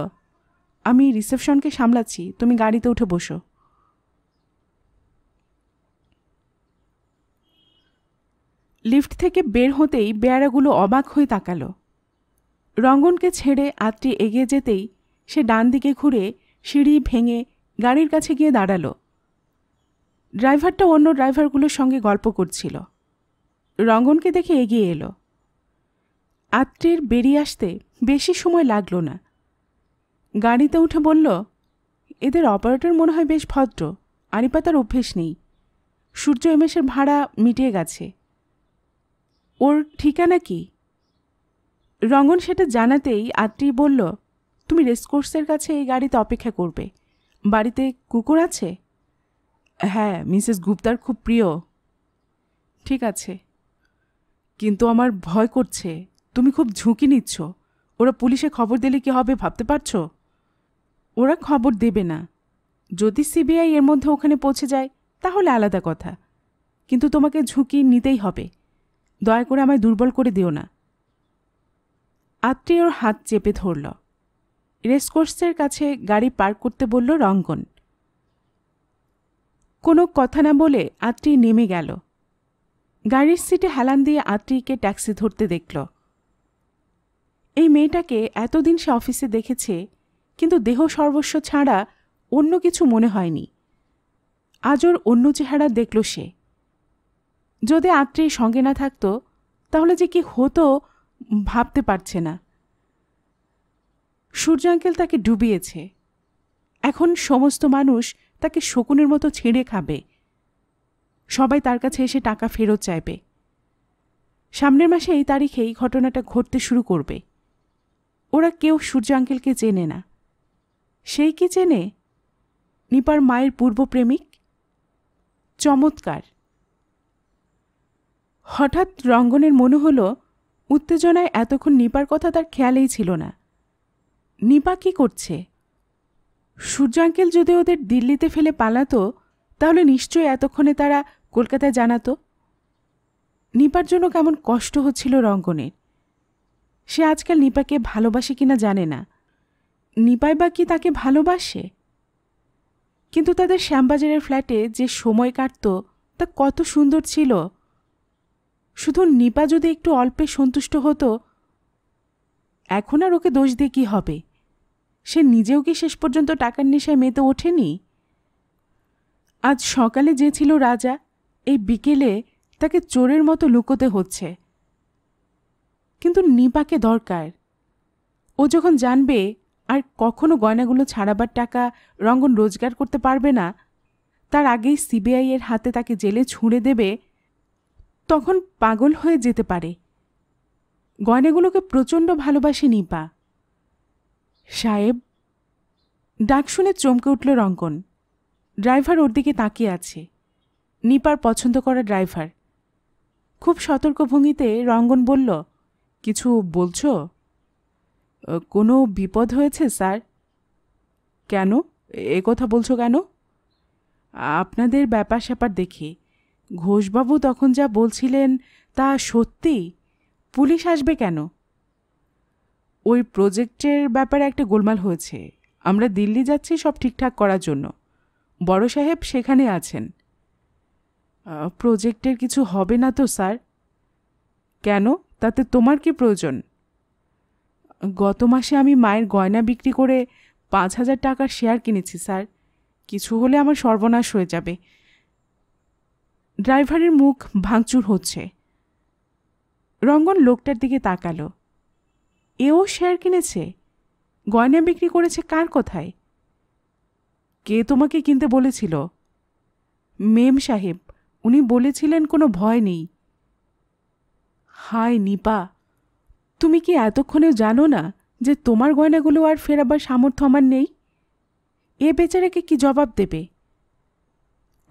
আমি রিসেপশনকে সামলাচ্ছি তুমি গাড়িতে উঠে বসো লিফট থেকে বের হতেই বেয়ারাগুলো অবাক হয়ে তাকালো রঙ্গনকে ছেড়ে আত্রি এগিয়ে যেতেই সে ডান দিকে ঘুরে সিঁড়ি ভেঙে গাড়ির কাছে গিয়ে দাঁড়ালো ড্রাইভারটা অন্য ড্রাইভারগুলোর সঙ্গে গল্প করছিল রঙ্গনকে দেখে এগিয়ে এলো আত্রের বেরিয়ে আসতে বেশি সময় লাগল না গাড়িতে উঠে বলল এদের অপারেটর মনে হয় বেশ ভদ্র আনিপাতার অভ্যেস নেই সূর্য এমএসের ভাড়া মিটিয়ে গেছে ওর ঠিকানা কি রঙ্গন সেটা জানাতেই আত্রি বলল তুমি রেসকোর্সের কাছে এই গাড়িতে অপেক্ষা করবে বাড়িতে কুকুর আছে হ্যাঁ মিসেস গুপ্তার খুব প্রিয় ঠিক আছে কিন্তু আমার ভয় করছে তুমি খুব ঝুঁকি নিচ্ছ ওরা পুলিশে খবর দিলে কি হবে ভাবতে পারছ ওরা খবর দেবে না যদি সিবিআই এর মধ্যে ওখানে পৌঁছে যায় তাহলে আলাদা কথা কিন্তু তোমাকে ঝুঁকি নিতেই হবে দয়া করে আমায় দুর্বল করে দিও না আত্মীয়র হাত চেপে ধরল রেসকোর্সের কাছে গাড়ি পার্ক করতে বলল রঙ্গন কোনো কথা না বলে আত্রি নেমে গেল গাড়ির সিটে হেলান দিয়ে আত্রিকে ট্যাক্সি ধরতে দেখল এই মেয়েটাকে এতদিন সে অফিসে দেখেছে কিন্তু দেহ সর্বস্ব ছাড়া অন্য কিছু মনে হয়নি আজর অন্য চেহারা দেখল সে যদি আত্রি সঙ্গে না থাকত তাহলে যে কি হতো ভাবতে পারছে না সূর্য আঙ্কেল তাকে ডুবিয়েছে এখন সমস্ত মানুষ তাকে শকুনের মতো ছিঁড়ে খাবে সবাই তার কাছে এসে টাকা ফেরত চাইবে সামনের মাসে এই তারিখে এই ঘটনাটা ঘটতে শুরু করবে ওরা কেউ সূর্য আঙ্কেলকে চেনে না সেই কি চেনে নিপার মায়ের পূর্ব প্রেমিক চমৎকার হঠাৎ রঙ্গনের মনে হলো উত্তেজনায় এতক্ষণ নিপার কথা তার খেয়ালেই ছিল না নিপা কি করছে সূর্যাঙ্কেল যদি ওদের দিল্লিতে ফেলে পালাতো তাহলে নিশ্চয়ই এতক্ষণে তারা কলকাতায় জানাতো নিপার জন্য কেমন কষ্ট হচ্ছিল রঙ্গনের সে আজকাল নিপাকে ভালোবাসে কিনা জানে না নিপাই বা কি তাকে ভালোবাসে কিন্তু তাদের শ্যামবাজারের ফ্ল্যাটে যে সময় কাটত তা কত সুন্দর ছিল শুধু নিপা যদি একটু অল্পে সন্তুষ্ট হতো এখন আর ওকে দোষ দিয়ে কী হবে সে নিজেও কি শেষ পর্যন্ত টাকার নেশায় মেতে ওঠেনি আজ সকালে যে ছিল রাজা এই বিকেলে তাকে চোরের মতো লুকোতে হচ্ছে কিন্তু নিপাকে দরকার ও যখন জানবে আর কখনো গয়নাগুলো ছাড়াবার টাকা রঙ্গন রোজগার করতে পারবে না তার আগেই সিবিআইয়ের হাতে তাকে জেলে ছুঁড়ে দেবে তখন পাগল হয়ে যেতে পারে গয়নাগুলোকে প্রচণ্ড ভালোবাসে নিপা সাহেব ডাক শুনে চমকে উঠল রঙ্কন ড্রাইভার ওর দিকে তাকিয়ে আছে নিপার পছন্দ করা ড্রাইভার খুব সতর্ক ভঙ্গিতে রঙ্গন বলল কিছু বলছ কোনো বিপদ হয়েছে স্যার কেন এ কথা বলছো কেন আপনাদের ব্যাপার স্যাপার দেখি ঘোষবাবু তখন যা বলছিলেন তা সত্যি পুলিশ আসবে কেন ওই প্রজেক্টের ব্যাপারে একটা গোলমাল হয়েছে আমরা দিল্লি যাচ্ছি সব ঠিকঠাক করার জন্য বড় সাহেব সেখানে আছেন প্রজেক্টের কিছু হবে না তো স্যার কেন তাতে তোমার কি প্রয়োজন গত মাসে আমি মায়ের গয়না বিক্রি করে পাঁচ হাজার টাকার শেয়ার কিনেছি স্যার কিছু হলে আমার সর্বনাশ হয়ে যাবে ড্রাইভারের মুখ ভাঙচুর হচ্ছে রঙ্গন লোকটার দিকে তাকালো এও শেয়ার কিনেছে গয়না বিক্রি করেছে কার কথায় কে তোমাকে কিনতে বলেছিল মেম সাহেব উনি বলেছিলেন কোনো ভয় নেই হায় নিপা তুমি কি এতক্ষণেও জানো না যে তোমার গয়নাগুলো আর ফেরাবার সামর্থ্য আমার নেই এ বেচারাকে কি জবাব দেবে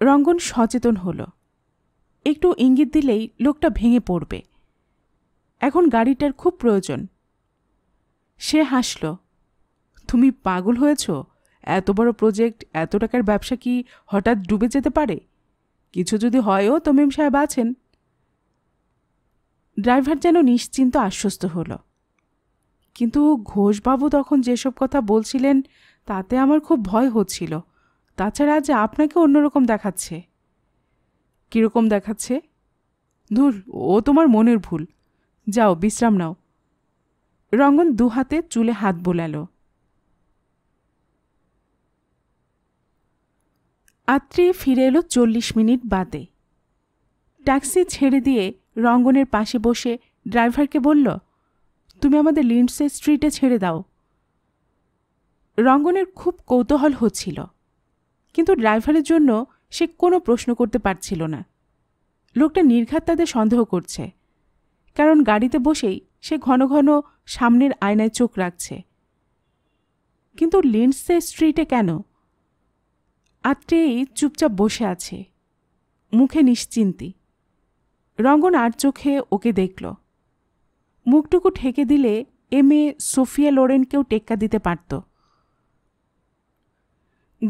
রঙ্গন সচেতন হলো একটু ইঙ্গিত দিলেই লোকটা ভেঙে পড়বে এখন গাড়িটার খুব প্রয়োজন সে হাসল তুমি পাগল হয়েছ এত বড় প্রজেক্ট এত টাকার ব্যবসা কি হঠাৎ ডুবে যেতে পারে কিছু যদি হয়ও তমিম সাহেব আছেন ড্রাইভার যেন নিশ্চিন্ত আশ্বস্ত হল কিন্তু ঘোষবাবু তখন যেসব কথা বলছিলেন তাতে আমার খুব ভয় হচ্ছিল তাছাড়া আজ আপনাকে অন্যরকম দেখাচ্ছে কীরকম দেখাচ্ছে ধুর ও তোমার মনের ভুল যাও বিশ্রাম নাও রঙ্গন দু হাতে চুলে হাত বোলাল আত্রে ফিরে এলো চল্লিশ মিনিট বাদে ট্যাক্সি ছেড়ে দিয়ে রঙ্গনের পাশে বসে ড্রাইভারকে বলল তুমি আমাদের লিন্ডসে স্ট্রিটে ছেড়ে দাও রঙ্গনের খুব কৌতূহল হচ্ছিল কিন্তু ড্রাইভারের জন্য সে কোনো প্রশ্ন করতে পারছিল না লোকটা নির্ঘাত তাদের সন্দেহ করছে কারণ গাড়িতে বসেই সে ঘন ঘন সামনের আয়নায় চোখ রাখছে কিন্তু লিন্ডসে স্ট্রিটে কেন আত্রেই চুপচাপ বসে আছে মুখে নিশ্চিন্তি রঙ্গন আর চোখে ওকে দেখল মুখটুকু ঠেকে দিলে এম এ সোফিয়া লোরেনকেও টেক্কা দিতে পারত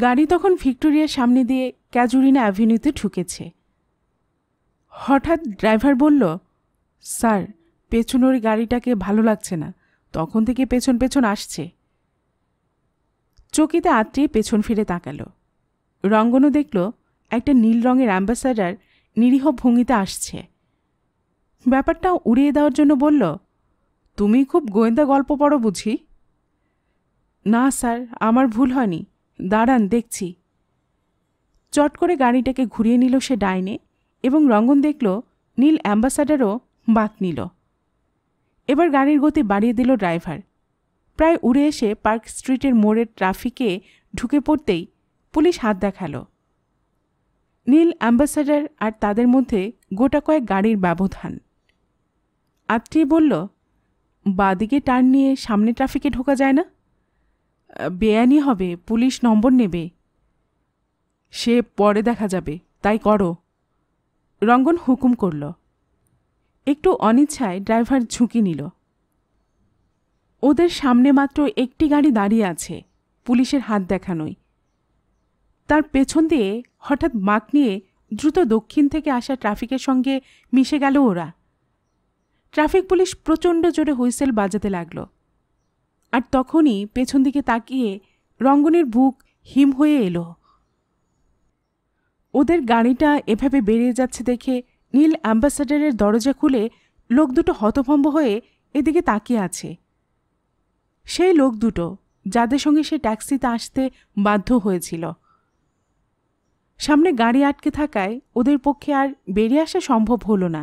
গাড়ি তখন ভিক্টোরিয়ার সামনে দিয়ে ক্যাজুরিনা অ্যাভিনিউতে ঠুকেছে হঠাৎ ড্রাইভার বলল স্যার পেছনের ওই গাড়িটাকে ভালো লাগছে না তখন থেকে পেছন পেছন আসছে চকিতে আত্মীয় পেছন ফিরে তাকালো রঙ্গনও দেখল একটা নীল রঙের অ্যাম্বাসাডার নিরীহ ভঙ্গিতে আসছে ব্যাপারটা উড়িয়ে দেওয়ার জন্য বলল তুমি খুব গোয়েন্দা গল্প পড়ো বুঝি না স্যার আমার ভুল হয়নি দাঁড়ান দেখছি চট করে গাড়িটাকে ঘুরিয়ে নিল সে ডাইনে এবং রঙ্গন দেখল নীল অ্যাম্বাসাডারও বাঁক নিল এবার গাড়ির গতি বাড়িয়ে দিল ড্রাইভার প্রায় উড়ে এসে পার্ক স্ট্রিটের মোড়ের ট্রাফিকে ঢুকে পড়তেই পুলিশ হাত দেখাল নীল অ্যাম্বাসাডার আর তাদের মধ্যে গোটা কয়েক গাড়ির ব্যবধান আত্মীয় বলল বাদিকে টার্ন নিয়ে সামনে ট্রাফিকে ঢোকা যায় না বেআইনি হবে পুলিশ নম্বর নেবে সে পরে দেখা যাবে তাই করো রঙ্গন হুকুম করল একটু অনিচ্ছায় ড্রাইভার ঝুঁকি নিল ওদের সামনে মাত্র একটি গাড়ি দাঁড়িয়ে আছে পুলিশের হাত দেখানোই তার পেছন দিয়ে হঠাৎ মাক নিয়ে দ্রুত দক্ষিণ থেকে আসা ট্রাফিকের সঙ্গে মিশে গেল ওরা ট্রাফিক পুলিশ প্রচণ্ড জোরে হুইসেল বাজাতে লাগল আর তখনই পেছন দিকে তাকিয়ে রঙ্গনের বুক হিম হয়ে এলো ওদের গাড়িটা এভাবে বেরিয়ে যাচ্ছে দেখে নীল অ্যাম্বাসাডারের দরজা খুলে লোক দুটো হতভম্ব হয়ে এদিকে তাকিয়ে আছে সেই লোক দুটো যাদের সঙ্গে সে ট্যাক্সিতে আসতে বাধ্য হয়েছিল সামনে গাড়ি আটকে থাকায় ওদের পক্ষে আর বেরিয়ে আসা সম্ভব হলো না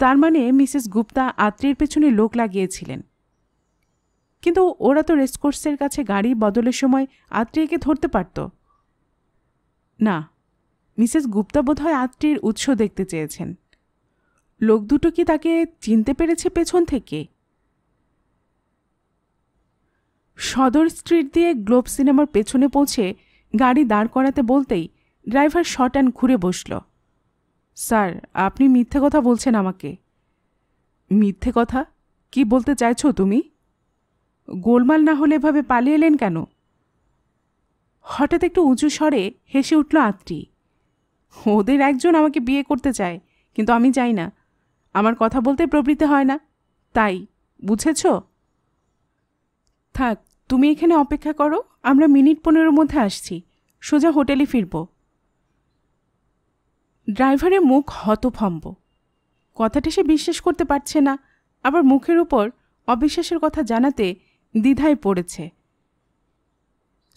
তার মানে মিসেস গুপ্তা আত্মীয়ের পেছনে লোক লাগিয়েছিলেন কিন্তু ওরা তো রেসকোর্সের কাছে গাড়ি বদলের সময় আত্মীয়কে ধরতে পারতো না মিসেস গুপ্তা বোধহয় আত্মীর উৎস দেখতে চেয়েছেন লোক দুটো কি তাকে চিনতে পেরেছে পেছন থেকে সদর স্ট্রিট দিয়ে গ্লোব সিনেমার পেছনে পৌঁছে গাড়ি দাঁড় করাতে বলতেই ড্রাইভার শর্ট অ্যান্ড ঘুরে বসল স্যার আপনি মিথ্যে কথা বলছেন আমাকে মিথ্যে কথা কি বলতে চাইছো তুমি গোলমাল না হলে এভাবে পালিয়ে এলেন কেন হঠাৎ একটু উঁচু স্বরে হেসে উঠল আত্রি ওদের একজন আমাকে বিয়ে করতে চায় কিন্তু আমি যাই না আমার কথা বলতে প্রবৃত্তি হয় না তাই বুঝেছ থাক তুমি এখানে অপেক্ষা করো আমরা মিনিট পনেরোর মধ্যে আসছি সোজা হোটেলে ফিরব ড্রাইভারের মুখ হতভম্ব কথাটা সে বিশ্বাস করতে পারছে না আবার মুখের উপর অবিশ্বাসের কথা জানাতে দ্বিধায় পড়েছে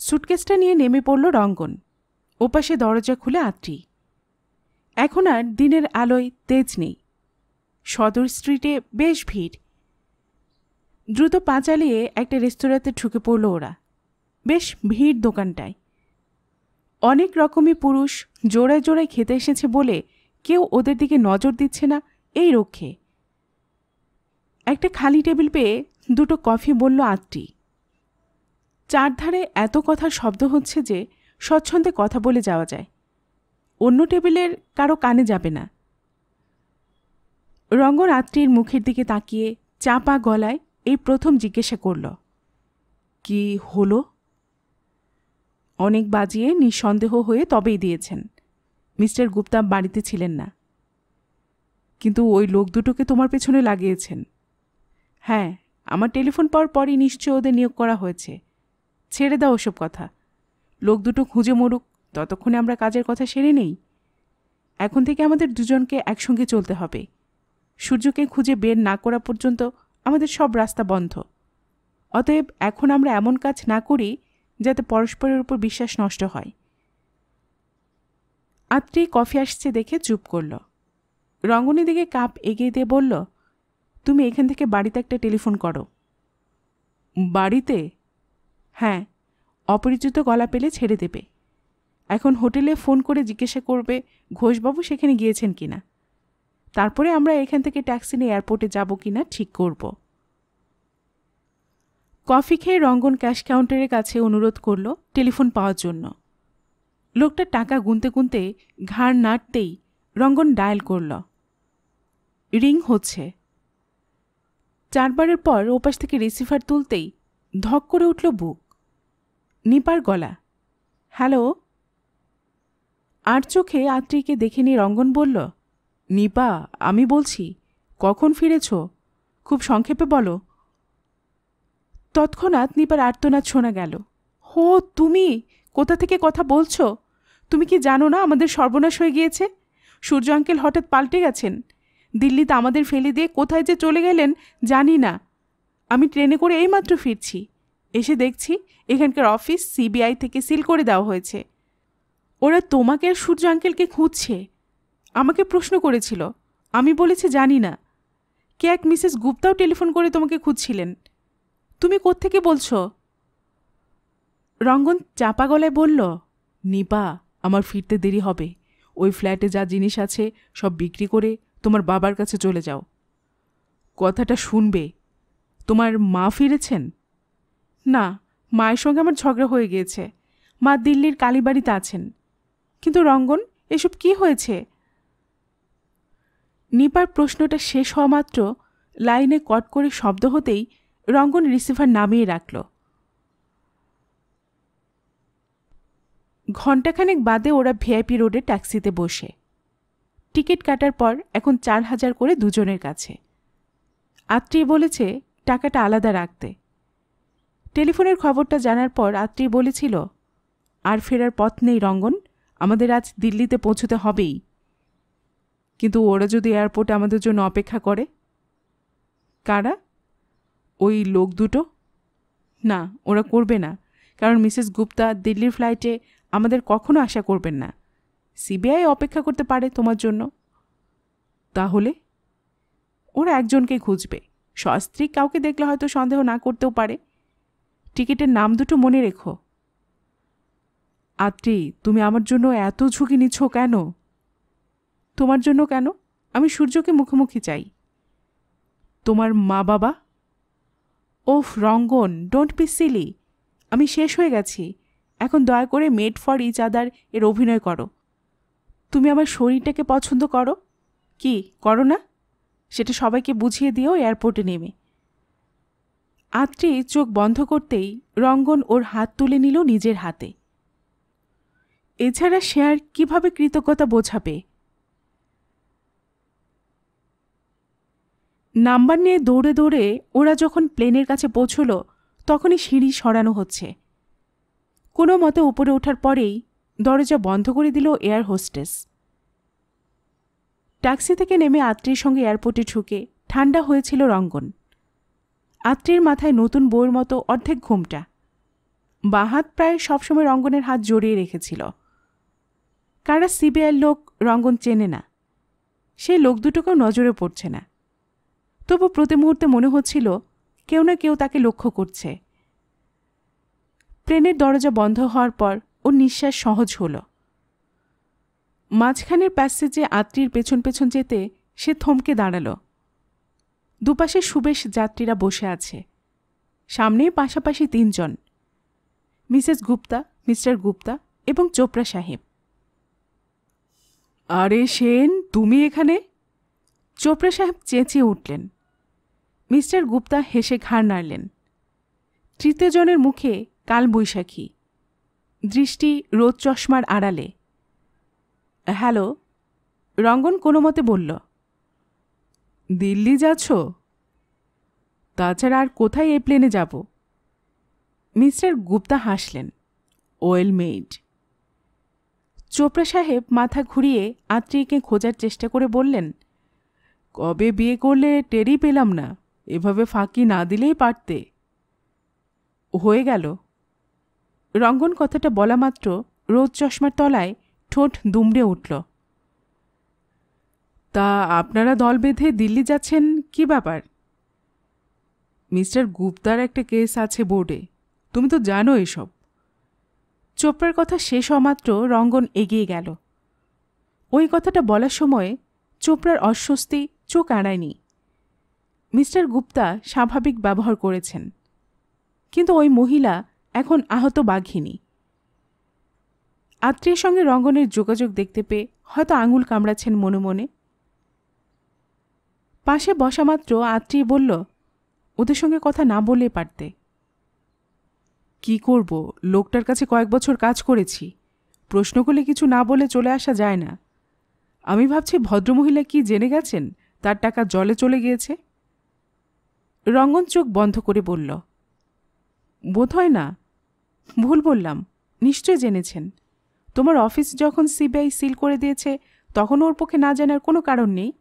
সুটকেসটা নিয়ে নেমে পড়ল রঙ্গন ওপাশে দরজা খুলে আত্রি এখন আর দিনের আলোয় তেজ নেই সদর স্ট্রিটে বেশ ভিড় দ্রুত পা চালিয়ে একটা রেস্তোরাঁতে ঢুকে পড়ল ওরা বেশ ভিড় দোকানটায় অনেক রকমই পুরুষ জোড়ায় জোড়ায় খেতে এসেছে বলে কেউ ওদের দিকে নজর দিচ্ছে না এই রক্ষে একটা খালি টেবিল পেয়ে দুটো কফি বলল আত্রি চারধারে এত কথার শব্দ হচ্ছে যে স্বচ্ছন্দে কথা বলে যাওয়া যায় অন্য টেবিলের কারো কানে যাবে না রঙ্গরাত্রির মুখের দিকে তাকিয়ে চাপা গলায় এই প্রথম জিজ্ঞাসা করল কি হলো অনেক বাজিয়ে নিঃসন্দেহ হয়ে তবেই দিয়েছেন মিস্টার গুপ্তা বাড়িতে ছিলেন না কিন্তু ওই লোক দুটোকে তোমার পেছনে লাগিয়েছেন হ্যাঁ আমার টেলিফোন পাওয়ার পরই নিশ্চয় ওদের নিয়োগ করা হয়েছে ছেড়ে দাও ওসব কথা লোক দুটো খুঁজে মরুক ততক্ষণে আমরা কাজের কথা সেরে নেই এখন থেকে আমাদের দুজনকে একসঙ্গে চলতে হবে সূর্যকে খুঁজে বের না করা পর্যন্ত আমাদের সব রাস্তা বন্ধ অতএব এখন আমরা এমন কাজ না করি যাতে পরস্পরের উপর বিশ্বাস নষ্ট হয় আত্রি কফি আসছে দেখে চুপ করল রঙ্গনি দিকে কাপ এগিয়ে দিয়ে বলল তুমি এখান থেকে বাড়িতে একটা টেলিফোন করো বাড়িতে হ্যাঁ অপরিচিত গলা পেলে ছেড়ে দেবে এখন হোটেলে ফোন করে জিজ্ঞাসা করবে ঘোষবাবু সেখানে গিয়েছেন কি না তারপরে আমরা এখান থেকে ট্যাক্সি নিয়ে এয়ারপোর্টে যাব কি না ঠিক করব কফি খেয়ে রঙ্গন ক্যাশ কাউন্টারের কাছে অনুরোধ করল টেলিফোন পাওয়ার জন্য লোকটা টাকা গুনতে গুনতে ঘাড় নাড়তেই রঙ্গন ডায়াল করল রিং হচ্ছে চারবারের পর ওপাশ থেকে রিসিভার তুলতেই ধক করে উঠল বুক নিপার গলা হ্যালো আর চোখে আত্রিকে দেখে নিয়ে রঙ্গন বলল নিপা আমি বলছি কখন ফিরেছ খুব সংক্ষেপে বলো তৎক্ষণাৎ নিপার আর্তনাদ শোনা গেল হো তুমি কোথা থেকে কথা বলছো তুমি কি জানো না আমাদের সর্বনাশ হয়ে গিয়েছে সূর্য আঙ্কেল হঠাৎ পাল্টে গেছেন দিল্লিতে আমাদের ফেলে দিয়ে কোথায় যে চলে গেলেন জানি না আমি ট্রেনে করে এইমাত্র ফিরছি এসে দেখছি এখানকার অফিস সিবিআই থেকে সিল করে দেওয়া হয়েছে ওরা তোমাকে আর সূর্য আঙ্কেলকে খুঁজছে আমাকে প্রশ্ন করেছিল আমি বলেছি জানি না কে এক মিসেস গুপ্তাও টেলিফোন করে তোমাকে খুঁজছিলেন তুমি কোত্থেকে বলছো রঙ্গন চাপা গলায় বলল নিপা আমার ফিরতে দেরি হবে ওই ফ্ল্যাটে যা জিনিস আছে সব বিক্রি করে তোমার বাবার কাছে চলে যাও কথাটা শুনবে তোমার মা ফিরেছেন না মায়ের সঙ্গে আমার ঝগড়া হয়ে গিয়েছে মা দিল্লির কালীবাড়িতে আছেন কিন্তু রঙ্গন এসব কি হয়েছে নিপার প্রশ্নটা শেষ হওয়া মাত্র লাইনে কট করে শব্দ হতেই রঙ্গন রিসিভার নামিয়ে রাখল ঘণ্টাখানেক বাদে ওরা ভিআইপি রোডে ট্যাক্সিতে বসে টিকিট কাটার পর এখন চার হাজার করে দুজনের কাছে আত্মীয় বলেছে টাকাটা আলাদা রাখতে টেলিফোনের খবরটা জানার পর রাত্রি বলেছিল আর ফেরার পথ নেই রঙ্গন আমাদের আজ দিল্লিতে পৌঁছতে হবেই কিন্তু ওরা যদি এয়ারপোর্টে আমাদের জন্য অপেক্ষা করে কারা ওই লোক দুটো না ওরা করবে না কারণ মিসেস গুপ্তা দিল্লির ফ্লাইটে আমাদের কখনো আশা করবেন না সিবিআই অপেক্ষা করতে পারে তোমার জন্য তাহলে ওরা একজনকে খুঁজবে সস্ত্রী কাউকে দেখলে হয়তো সন্দেহ না করতেও পারে টিকিটের নাম দুটো মনে রেখো আত্রি তুমি আমার জন্য এত ঝুঁকি নিচ্ছ কেন তোমার জন্য কেন আমি সূর্যকে মুখোমুখি চাই তোমার মা বাবা ওফ রঙ্গন ডোন্ট বি সিলি আমি শেষ হয়ে গেছি এখন দয়া করে মেড ফর ইচ আদার এর অভিনয় করো তুমি আমার শরীরটাকে পছন্দ করো কি করো না সেটা সবাইকে বুঝিয়ে দিও এয়ারপোর্টে নেমে আত্রে চোখ বন্ধ করতেই রঙ্গন ওর হাত তুলে নিল নিজের হাতে এছাড়া সে আর কীভাবে কৃতজ্ঞতা বোঝাবে নাম্বার নিয়ে দৌড়ে দৌড়ে ওরা যখন প্লেনের কাছে পৌঁছল তখনই সিঁড়ি সরানো হচ্ছে কোনো মতে উপরে ওঠার পরেই দরজা বন্ধ করে দিল এয়ার হোস্টেস ট্যাক্সি থেকে নেমে আত্রীর সঙ্গে এয়ারপোর্টে ঢুকে ঠান্ডা হয়েছিল রঙ্গন আত্রের মাথায় নতুন বউয়ের মতো অর্ধেক ঘুমটা বাহাত প্রায় সবসময় রঙ্গনের হাত জড়িয়ে রেখেছিল কারা সিবিআইয়ের লোক রঙ্গন চেনে না সে লোক দুটোকেও নজরে পড়ছে না তবু প্রতি মুহূর্তে মনে হচ্ছিল কেউ না কেউ তাকে লক্ষ্য করছে প্লেনের দরজা বন্ধ হওয়ার পর ও নিঃশ্বাস সহজ হল মাঝখানের প্যাসেজে আত্মীর পেছন পেছন যেতে সে থমকে দাঁড়ালো দুপাশে সুবেশ যাত্রীরা বসে আছে সামনে পাশাপাশি তিনজন মিসেস গুপ্তা মিস্টার গুপ্তা এবং চোপড়া সাহেব আরে সেন তুমি এখানে চোপড়া সাহেব চেঁচিয়ে উঠলেন মিস্টার গুপ্তা হেসে ঘাড় নাড়লেন তৃতীয়জনের মুখে কাল বৈশাখী দৃষ্টি রোদ চশমার আড়ালে হ্যালো রঙ্গন কোনো মতে বলল দিল্লি যাচ্ছ তাছাড়া আর কোথায় এই প্লেনে যাব মিস্টার গুপ্তা হাসলেন ওয়েল মেড চোপড়া সাহেব মাথা ঘুরিয়ে আত্মীয়কে খোঁজার চেষ্টা করে বললেন কবে বিয়ে করলে টেরই পেলাম না এভাবে ফাঁকি না দিলেই পারতে হয়ে গেল রঙ্গন কথাটা বলা মাত্র রোদ চশমার তলায় ঠোঁট দুমড়ে উঠল তা আপনারা দল বেঁধে দিল্লি যাচ্ছেন কি ব্যাপার মিস্টার গুপ্তার একটা কেস আছে বোর্ডে তুমি তো জানো এসব চোপড়ার কথা শেষ অমাত্র রঙ্গন এগিয়ে গেল ওই কথাটা বলার সময়ে চোপড়ার অস্বস্তি চোখ আড়ায়নি মিস্টার গুপ্তা স্বাভাবিক ব্যবহার করেছেন কিন্তু ওই মহিলা এখন আহত বাঘিনী আত্মীয়ের সঙ্গে রঙ্গনের যোগাযোগ দেখতে পেয়ে হয়তো আঙুল কামড়াচ্ছেন মনে মনে পাশে বসা মাত্র আত্রি বলল ওদের সঙ্গে কথা না বলে পারতে কি করব লোকটার কাছে কয়েক বছর কাজ করেছি প্রশ্ন করলে কিছু না বলে চলে আসা যায় না আমি ভাবছি ভদ্রমহিলা কি জেনে গেছেন তার টাকা জলে চলে গিয়েছে রঙ্গন চোখ বন্ধ করে বলল বোধ হয় না ভুল বললাম নিশ্চয় জেনেছেন তোমার অফিস যখন সিবিআই সিল করে দিয়েছে তখন ওর পক্ষে না জানার কোনো কারণ নেই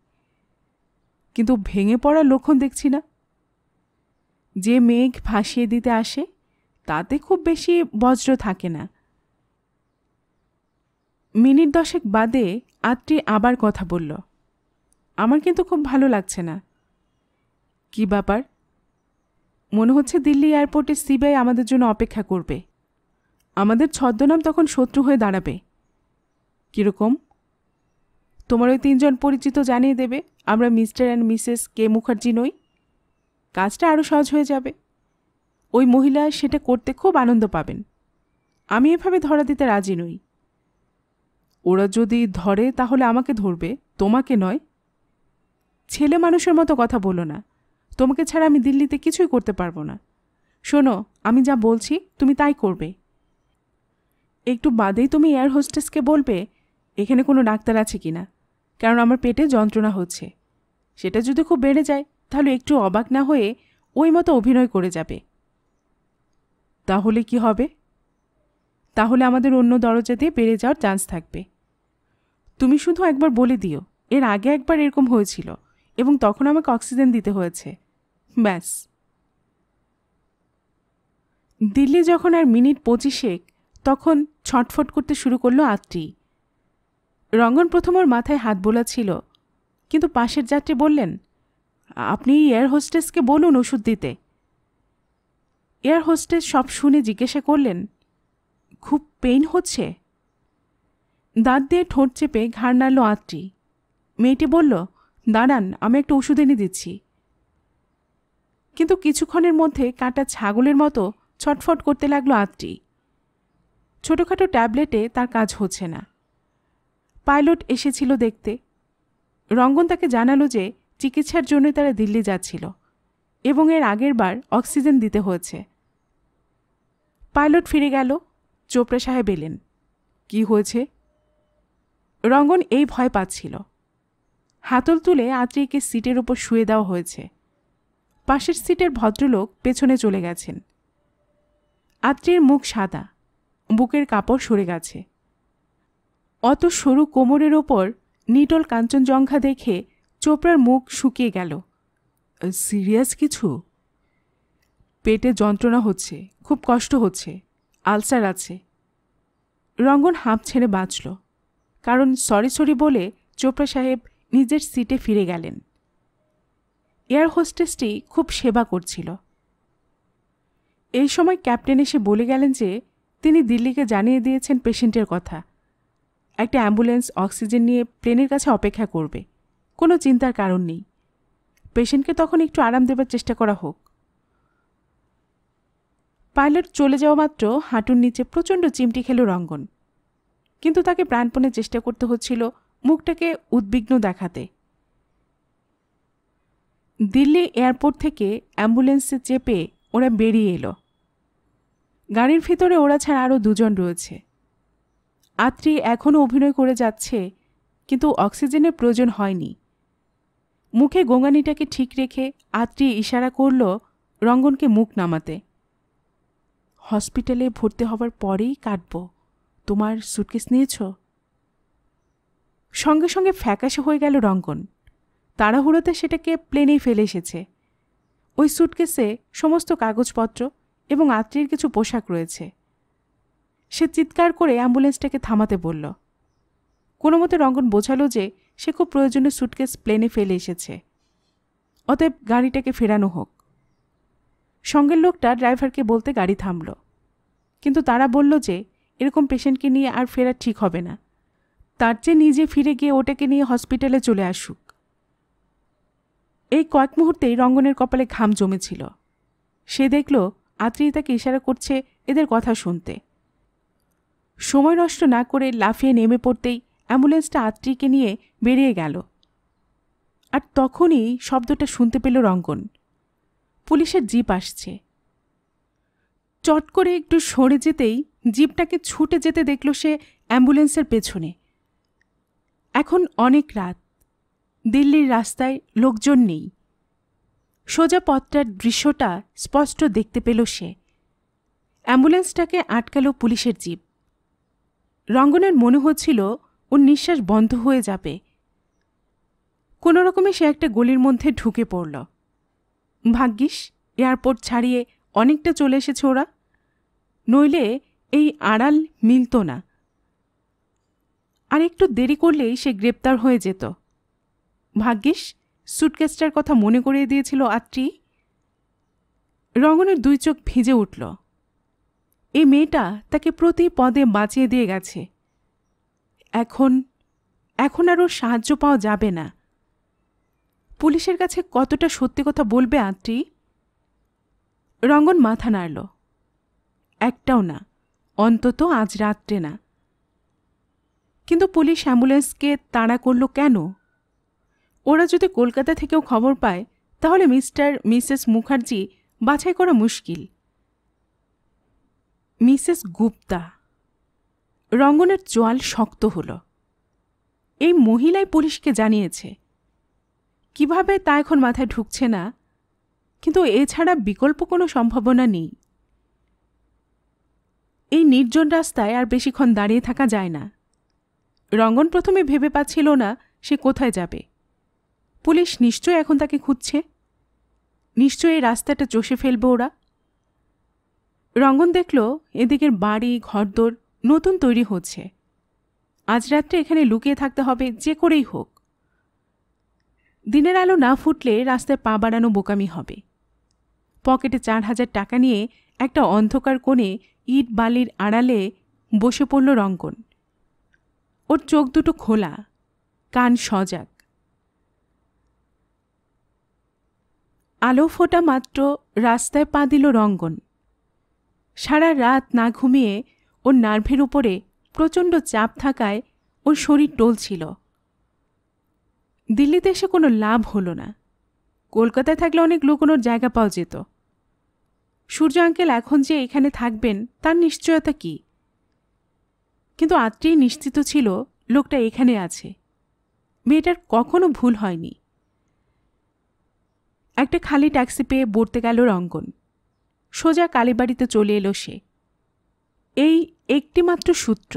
কিন্তু ভেঙে পড়ার লক্ষণ দেখছি না যে মেঘ ভাসিয়ে দিতে আসে তাতে খুব বেশি বজ্র থাকে না মিনিট দশেক বাদে আত্রি আবার কথা বলল আমার কিন্তু খুব ভালো লাগছে না কি ব্যাপার মনে হচ্ছে দিল্লি এয়ারপোর্টে সিবিআই আমাদের জন্য অপেক্ষা করবে আমাদের ছদ্মনাম তখন শত্রু হয়ে দাঁড়াবে কীরকম তোমার ওই তিনজন পরিচিত জানিয়ে দেবে আমরা Mister and Mrs K Mukherjee নই কাজটা আরও সহজ হয়ে যাবে ওই মহিলা সেটা করতে খুব আনন্দ পাবেন আমি এভাবে ধরা দিতে রাজি নই ওরা যদি ধরে তাহলে আমাকে ধরবে তোমাকে নয় ছেলে মানুষের মতো কথা বলো না তোমাকে ছাড়া আমি দিল্লিতে কিছুই করতে পারবো না শোনো আমি যা বলছি তুমি তাই করবে একটু বাদেই তুমি এয়ার হোস্টেসকে বলবে এখানে কোনো ডাক্তার আছে কি না কারণ আমার পেটে যন্ত্রণা হচ্ছে সেটা যদি খুব বেড়ে যায় তাহলে একটু অবাক না হয়ে ওই মতো অভিনয় করে যাবে তাহলে কি হবে তাহলে আমাদের অন্য দরজাতে বেড়ে যাওয়ার চান্স থাকবে তুমি শুধু একবার বলে দিও এর আগে একবার এরকম হয়েছিল এবং তখন আমাকে অক্সিজেন দিতে হয়েছে ব্যাস দিল্লি যখন আর মিনিট পঁচিশেক তখন ছটফট করতে শুরু করলো আত্রী রঙ্গন প্রথম ওর মাথায় হাত ছিল কিন্তু পাশের যাত্রী বললেন আপনি এয়ার হোস্টেসকে বলুন ওষুধ দিতে এয়ার হোস্টেস সব শুনে জিজ্ঞাসা করলেন খুব পেইন হচ্ছে দাঁত দিয়ে ঠোঁট চেপে ঘাড় নাড়ল আঁতটি মেয়েটি বলল দাঁড়ান আমি একটা ওষুধ এনে দিচ্ছি কিন্তু কিছুক্ষণের মধ্যে কাঁটা ছাগলের মতো ছটফট করতে লাগলো আঁতটি ছোটোখাটো ট্যাবলেটে তার কাজ হচ্ছে না পাইলট এসেছিল দেখতে রঙ্গন তাকে জানালো যে চিকিৎসার জন্য তারা দিল্লি যাচ্ছিল এবং এর আগের বার অক্সিজেন দিতে হয়েছে পাইলট ফিরে গেল চোপড়া সাহেব এলেন কি হয়েছে রঙ্গন এই ভয় পাচ্ছিল হাতল তুলে আত্রিকে সিটের ওপর শুয়ে দেওয়া হয়েছে পাশের সিটের ভদ্রলোক পেছনে চলে গেছেন আত্রির মুখ সাদা বুকের কাপড় সরে গেছে অত সরু কোমরের ওপর নিটল কাঞ্চনজঙ্ঘা দেখে চোপড়ার মুখ শুকিয়ে গেল সিরিয়াস কিছু পেটে যন্ত্রণা হচ্ছে খুব কষ্ট হচ্ছে আলসার আছে রঙ্গন হাঁপ ছেড়ে বাঁচল কারণ সরি সরি বলে চোপড়া সাহেব নিজের সিটে ফিরে গেলেন এয়ার হোস্টেসটি খুব সেবা করছিল এই সময় ক্যাপ্টেন এসে বলে গেলেন যে তিনি দিল্লিকে জানিয়ে দিয়েছেন পেশেন্টের কথা একটা অ্যাম্বুলেন্স অক্সিজেন নিয়ে প্লেনের কাছে অপেক্ষা করবে কোনো চিন্তার কারণ নেই পেশেন্টকে তখন একটু আরাম দেবার চেষ্টা করা হোক পাইলট চলে যাওয়া মাত্র হাঁটুর নিচে প্রচণ্ড চিমটি খেল রঙ্গন কিন্তু তাকে প্রাণপণে চেষ্টা করতে হচ্ছিল মুখটাকে উদ্বিগ্ন দেখাতে দিল্লি এয়ারপোর্ট থেকে অ্যাম্বুলেন্সে চেপে ওরা বেরিয়ে এলো গাড়ির ভিতরে ওরা ছাড়া আরও দুজন রয়েছে আত্রি এখনও অভিনয় করে যাচ্ছে কিন্তু অক্সিজেনের প্রয়োজন হয়নি মুখে গোঙানিটাকে ঠিক রেখে আত্রি ইশারা করল রঙ্গনকে মুখ নামাতে হসপিটালে ভর্তি হবার পরেই কাটব তোমার সুটকেস নিয়েছ সঙ্গে সঙ্গে ফ্যাকাশে হয়ে গেল রঙ্গন তাড়াহুড়োতে সেটাকে প্লেনেই ফেলে এসেছে ওই সুটকেসে সমস্ত কাগজপত্র এবং আত্রির কিছু পোশাক রয়েছে সে চিৎকার করে অ্যাম্বুলেন্সটাকে থামাতে বলল কোনো মতে রঙ্গন বোঝালো যে সে খুব প্রয়োজনীয় সুটকেস প্লেনে ফেলে এসেছে অতএব গাড়িটাকে ফেরানো হোক সঙ্গের লোকটা ড্রাইভারকে বলতে গাড়ি থামল কিন্তু তারা বলল যে এরকম পেশেন্টকে নিয়ে আর ফেরা ঠিক হবে না তার চেয়ে নিজে ফিরে গিয়ে ওটাকে নিয়ে হসপিটালে চলে আসুক এই কয়েক মুহূর্তেই রঙ্গনের কপালে ঘাম জমেছিল সে দেখল আত্রি তাকে ইশারা করছে এদের কথা শুনতে সময় নষ্ট না করে লাফিয়ে নেমে পড়তেই অ্যাম্বুলেন্সটা আত্রিকে নিয়ে বেরিয়ে গেল আর তখনই শব্দটা শুনতে পেল রঙ্গন পুলিশের জিপ আসছে চট করে একটু সরে যেতেই জিপটাকে ছুটে যেতে দেখল সে অ্যাম্বুলেন্সের পেছনে এখন অনেক রাত দিল্লির রাস্তায় লোকজন নেই সোজা পথটার দৃশ্যটা স্পষ্ট দেখতে পেল সে অ্যাম্বুলেন্সটাকে আটকালো পুলিশের জিপ রঙ্গনের মনে হচ্ছিল ওর নিঃশ্বাস বন্ধ হয়ে যাবে কোনো রকমে সে একটা গলির মধ্যে ঢুকে পড়ল ভাগ্যিস এয়ারপোর্ট ছাড়িয়ে অনেকটা চলে এসেছে ওরা নইলে এই আড়াল মিলত না আর একটু দেরি করলেই সে গ্রেপ্তার হয়ে যেত ভাগ্যিস সুটকেসটার কথা মনে করিয়ে দিয়েছিল আত্রি রঙ্গনের দুই চোখ ভিজে উঠল এই মেয়েটা তাকে প্রতি পদে বাঁচিয়ে দিয়ে গেছে এখন এখন আরও সাহায্য পাওয়া যাবে না পুলিশের কাছে কতটা সত্যি কথা বলবে আন্টি রঙ্গন মাথা নাড়ল একটাও না অন্তত আজ রাত্রে না কিন্তু পুলিশ অ্যাম্বুলেন্সকে তাড়া করল কেন ওরা যদি কলকাতা থেকেও খবর পায় তাহলে মিস্টার মিসেস মুখার্জি বাছাই করা মুশকিল মিসেস গুপ্তা রঙ্গনের চোয়াল শক্ত হল এই মহিলাই পুলিশকে জানিয়েছে কিভাবে তা এখন মাথায় ঢুকছে না কিন্তু এছাড়া বিকল্প কোনো সম্ভাবনা নেই এই নির্জন রাস্তায় আর বেশিক্ষণ দাঁড়িয়ে থাকা যায় না রঙ্গন প্রথমে ভেবে পাচ্ছিল না সে কোথায় যাবে পুলিশ নিশ্চয় এখন তাকে খুঁজছে নিশ্চয় এই রাস্তাটা চষে ফেলবে ওরা রঙ্গন দেখল এদিকের বাড়ি ঘরদোর নতুন তৈরি হচ্ছে আজ রাত্রে এখানে লুকিয়ে থাকতে হবে যে করেই হোক দিনের আলো না ফুটলে রাস্তায় পা বাড়ানো বোকামি হবে পকেটে চার হাজার টাকা নিয়ে একটা অন্ধকার কোণে ইট বালির আড়ালে বসে পড়ল রঙ্গন ওর চোখ দুটো খোলা কান সজাগ আলো ফোটা মাত্র রাস্তায় পা দিল রঙ্গন সারা রাত না ঘুমিয়ে ওর নার্ভের উপরে প্রচণ্ড চাপ থাকায় ওর শরীর টলছিল দিল্লিতে এসে কোনো লাভ হলো না কলকাতায় থাকলে অনেক লুকোনোর জায়গা পাওয়া যেত সূর্য আঙ্কেল এখন যে এখানে থাকবেন তার নিশ্চয়তা কি কিন্তু আত্মীয় নিশ্চিত ছিল লোকটা এখানে আছে মেয়েটার কখনো ভুল হয়নি একটা খালি ট্যাক্সি পেয়ে বর্তে গেল রঙ্গন সোজা কালীবাড়িতে চলে এলো সে এই একটিমাত্র সূত্র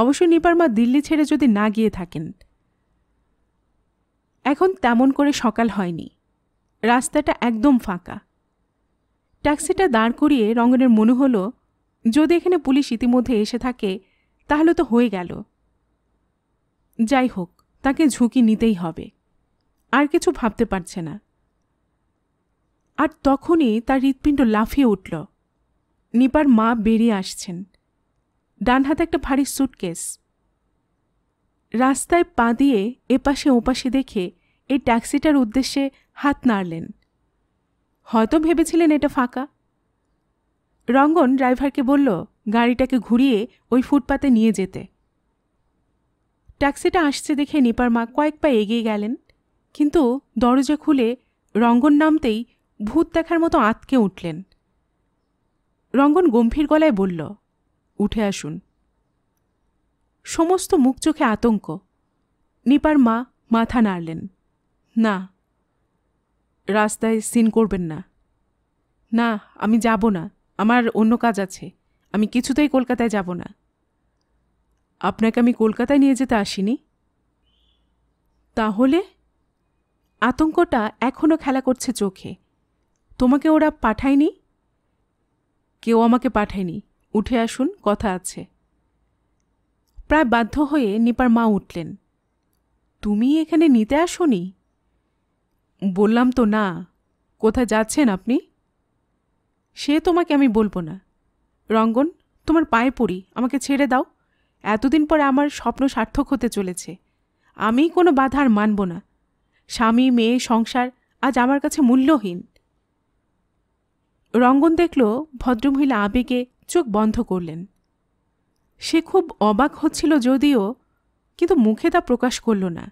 অবশ্য নিপার মা দিল্লি ছেড়ে যদি না গিয়ে থাকেন এখন তেমন করে সকাল হয়নি রাস্তাটা একদম ফাঁকা ট্যাক্সিটা দাঁড় করিয়ে রঙনের মনে হলো যদি এখানে পুলিশ ইতিমধ্যে এসে থাকে তাহলে তো হয়ে গেল যাই হোক তাকে ঝুঁকি নিতেই হবে আর কিছু ভাবতে পারছে না আর তখনই তার হৃৎপিণ্ড লাফিয়ে উঠল নিপার মা বেরিয়ে আসছেন ডান হাতে একটা ভারী সুটকেস রাস্তায় পা দিয়ে এপাশে ওপাশে দেখে এই ট্যাক্সিটার উদ্দেশ্যে হাত নাড়লেন হয়তো ভেবেছিলেন এটা ফাঁকা রঙ্গন ড্রাইভারকে বলল গাড়িটাকে ঘুরিয়ে ওই ফুটপাতে নিয়ে যেতে ট্যাক্সিটা আসছে দেখে নিপার মা কয়েক পা এগিয়ে গেলেন কিন্তু দরজা খুলে রঙ্গন নামতেই ভূত দেখার মতো আঁতকে উঠলেন রঙ্গন গম্ভীর গলায় বলল উঠে আসুন সমস্ত মুখ চোখে আতঙ্ক নিপার মা মাথা নাড়লেন না রাস্তায় সিন করবেন না না আমি যাব না আমার অন্য কাজ আছে আমি কিছুতেই কলকাতায় যাব না আপনাকে আমি কলকাতায় নিয়ে যেতে আসিনি তাহলে আতঙ্কটা এখনও খেলা করছে চোখে তোমাকে ওরা পাঠায়নি কেউ আমাকে পাঠায়নি উঠে আসুন কথা আছে প্রায় বাধ্য হয়ে নিপার মা উঠলেন তুমি এখানে নিতে আসনি বললাম তো না কোথায় যাচ্ছেন আপনি সে তোমাকে আমি বলবো না রঙ্গন তোমার পায়ে পড়ি আমাকে ছেড়ে দাও এতদিন পরে আমার স্বপ্ন সার্থক হতে চলেছে আমি কোনো বাধা আর মানব না স্বামী মেয়ে সংসার আজ আমার কাছে মূল্যহীন রঙ্গন দেখল ভদ্রমহিলা আবেগে চোখ বন্ধ করলেন সে খুব অবাক হচ্ছিল যদিও কিন্তু মুখে তা প্রকাশ করল না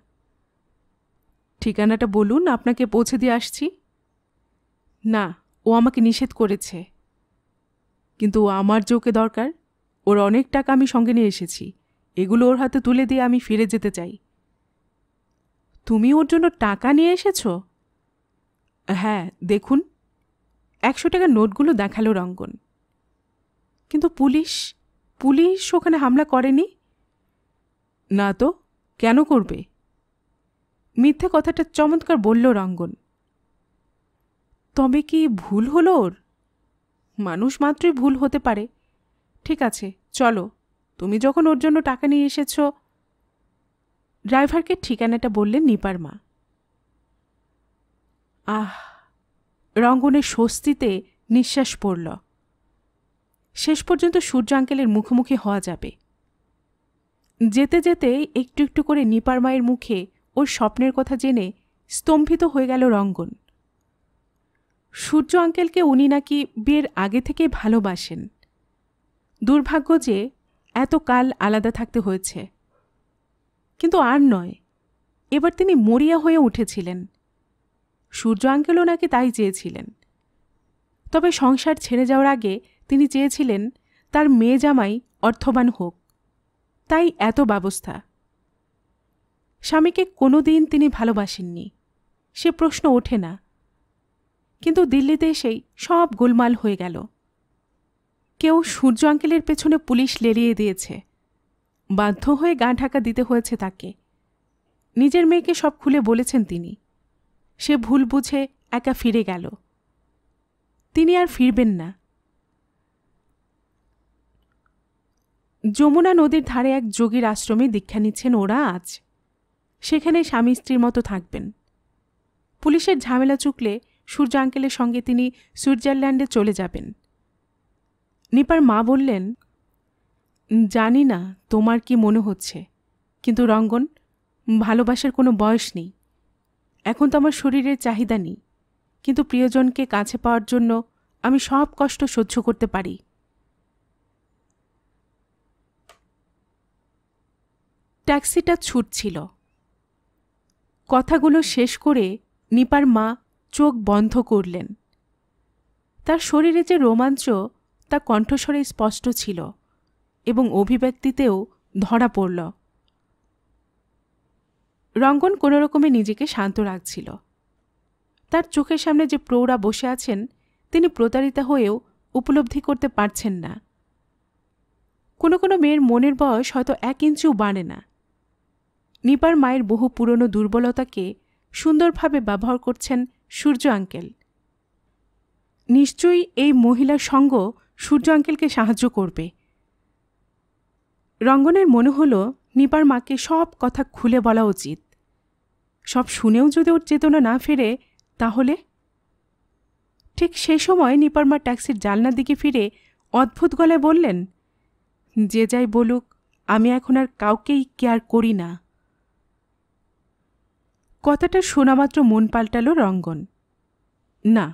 ঠিকানাটা বলুন আপনাকে পৌঁছে দিয়ে আসছি না ও আমাকে নিষেধ করেছে কিন্তু আমার চোখে দরকার ওর অনেক টাকা আমি সঙ্গে নিয়ে এসেছি এগুলো ওর হাতে তুলে দিয়ে আমি ফিরে যেতে চাই তুমি ওর জন্য টাকা নিয়ে এসেছো হ্যাঁ দেখুন একশো টাকার নোটগুলো দেখালো রঙ্গন কিন্তু পুলিশ পুলিশ ওখানে হামলা করেনি না তো কেন করবে মিথ্যে কথাটা চমৎকার বলল রঙ্গন তবে কি ভুল হলো ওর মানুষ মাত্রই ভুল হতে পারে ঠিক আছে চলো তুমি যখন ওর জন্য টাকা নিয়ে এসেছ ড্রাইভারকে ঠিকানাটা বললেন নিপার মা আহ রঙ্গনের স্বস্তিতে নিঃশ্বাস পড়ল শেষ পর্যন্ত সূর্য আঙ্কেলের মুখোমুখি হওয়া যাবে যেতে যেতে একটু একটু করে নিপার মায়ের মুখে ওর স্বপ্নের কথা জেনে স্তম্ভিত হয়ে গেল রঙ্গন সূর্য আঙ্কেলকে উনি নাকি বিয়ের আগে থেকে ভালোবাসেন দুর্ভাগ্য যে এত কাল আলাদা থাকতে হয়েছে কিন্তু আর নয় এবার তিনি মরিয়া হয়ে উঠেছিলেন সূর্য আঙ্কেলও নাকি তাই চেয়েছিলেন তবে সংসার ছেড়ে যাওয়ার আগে তিনি চেয়েছিলেন তার মেয়ে জামাই অর্থবান হোক তাই এত ব্যবস্থা স্বামীকে কোনো দিন তিনি ভালোবাসেননি সে প্রশ্ন ওঠে না কিন্তু দিল্লিতে এসেই সব গোলমাল হয়ে গেল কেউ সূর্য আঙ্কেলের পেছনে পুলিশ লেরিয়ে দিয়েছে বাধ্য হয়ে গা ঢাকা দিতে হয়েছে তাকে নিজের মেয়েকে সব খুলে বলেছেন তিনি সে ভুল বুঝে একা ফিরে গেল তিনি আর ফিরবেন না যমুনা নদীর ধারে এক যোগীর আশ্রমে দীক্ষা নিচ্ছেন ওরা আজ সেখানে স্বামী স্ত্রীর মতো থাকবেন পুলিশের ঝামেলা চুকলে সূর্য আঙ্কেলের সঙ্গে তিনি সুইজারল্যান্ডে চলে যাবেন নিপার মা বললেন জানি না তোমার কি মনে হচ্ছে কিন্তু রঙ্গন ভালোবাসার কোনো বয়স নেই এখন তো আমার শরীরের চাহিদা নেই কিন্তু প্রিয়জনকে কাছে পাওয়ার জন্য আমি সব কষ্ট সহ্য করতে পারি ট্যাক্সিটা ছুটছিল কথাগুলো শেষ করে নিপার মা চোখ বন্ধ করলেন তার শরীরে যে রোমাঞ্চ তা কণ্ঠস্বরে স্পষ্ট ছিল এবং অভিব্যক্তিতেও ধরা পড়ল রঙ্গন কোনো রকমে নিজেকে শান্ত রাখছিল তার চোখের সামনে যে প্রৌঢ়া বসে আছেন তিনি প্রতারিতা হয়েও উপলব্ধি করতে পারছেন না কোনো কোনো মেয়ের মনের বয়স হয়তো এক ইঞ্চিও বাড়ে না নিপার মায়ের বহু পুরনো দুর্বলতাকে সুন্দরভাবে ব্যবহার করছেন সূর্য আঙ্কেল নিশ্চয়ই এই মহিলার সঙ্গ সূর্য আঙ্কেলকে সাহায্য করবে রঙ্গনের মনে হলো নিবার মাকে সব কথা খুলে বলা উচিত সব শুনেও যদি ওর চেতনা না ফেরে তাহলে ঠিক সেই সময় নিপার মা ট্যাক্সির জালনার দিকে ফিরে অদ্ভুত গলায় বললেন যে যাই বলুক আমি এখন আর কাউকেই কেয়ার করি না কথাটা শোনামাত্র মন পাল্টালো রঙ্গন না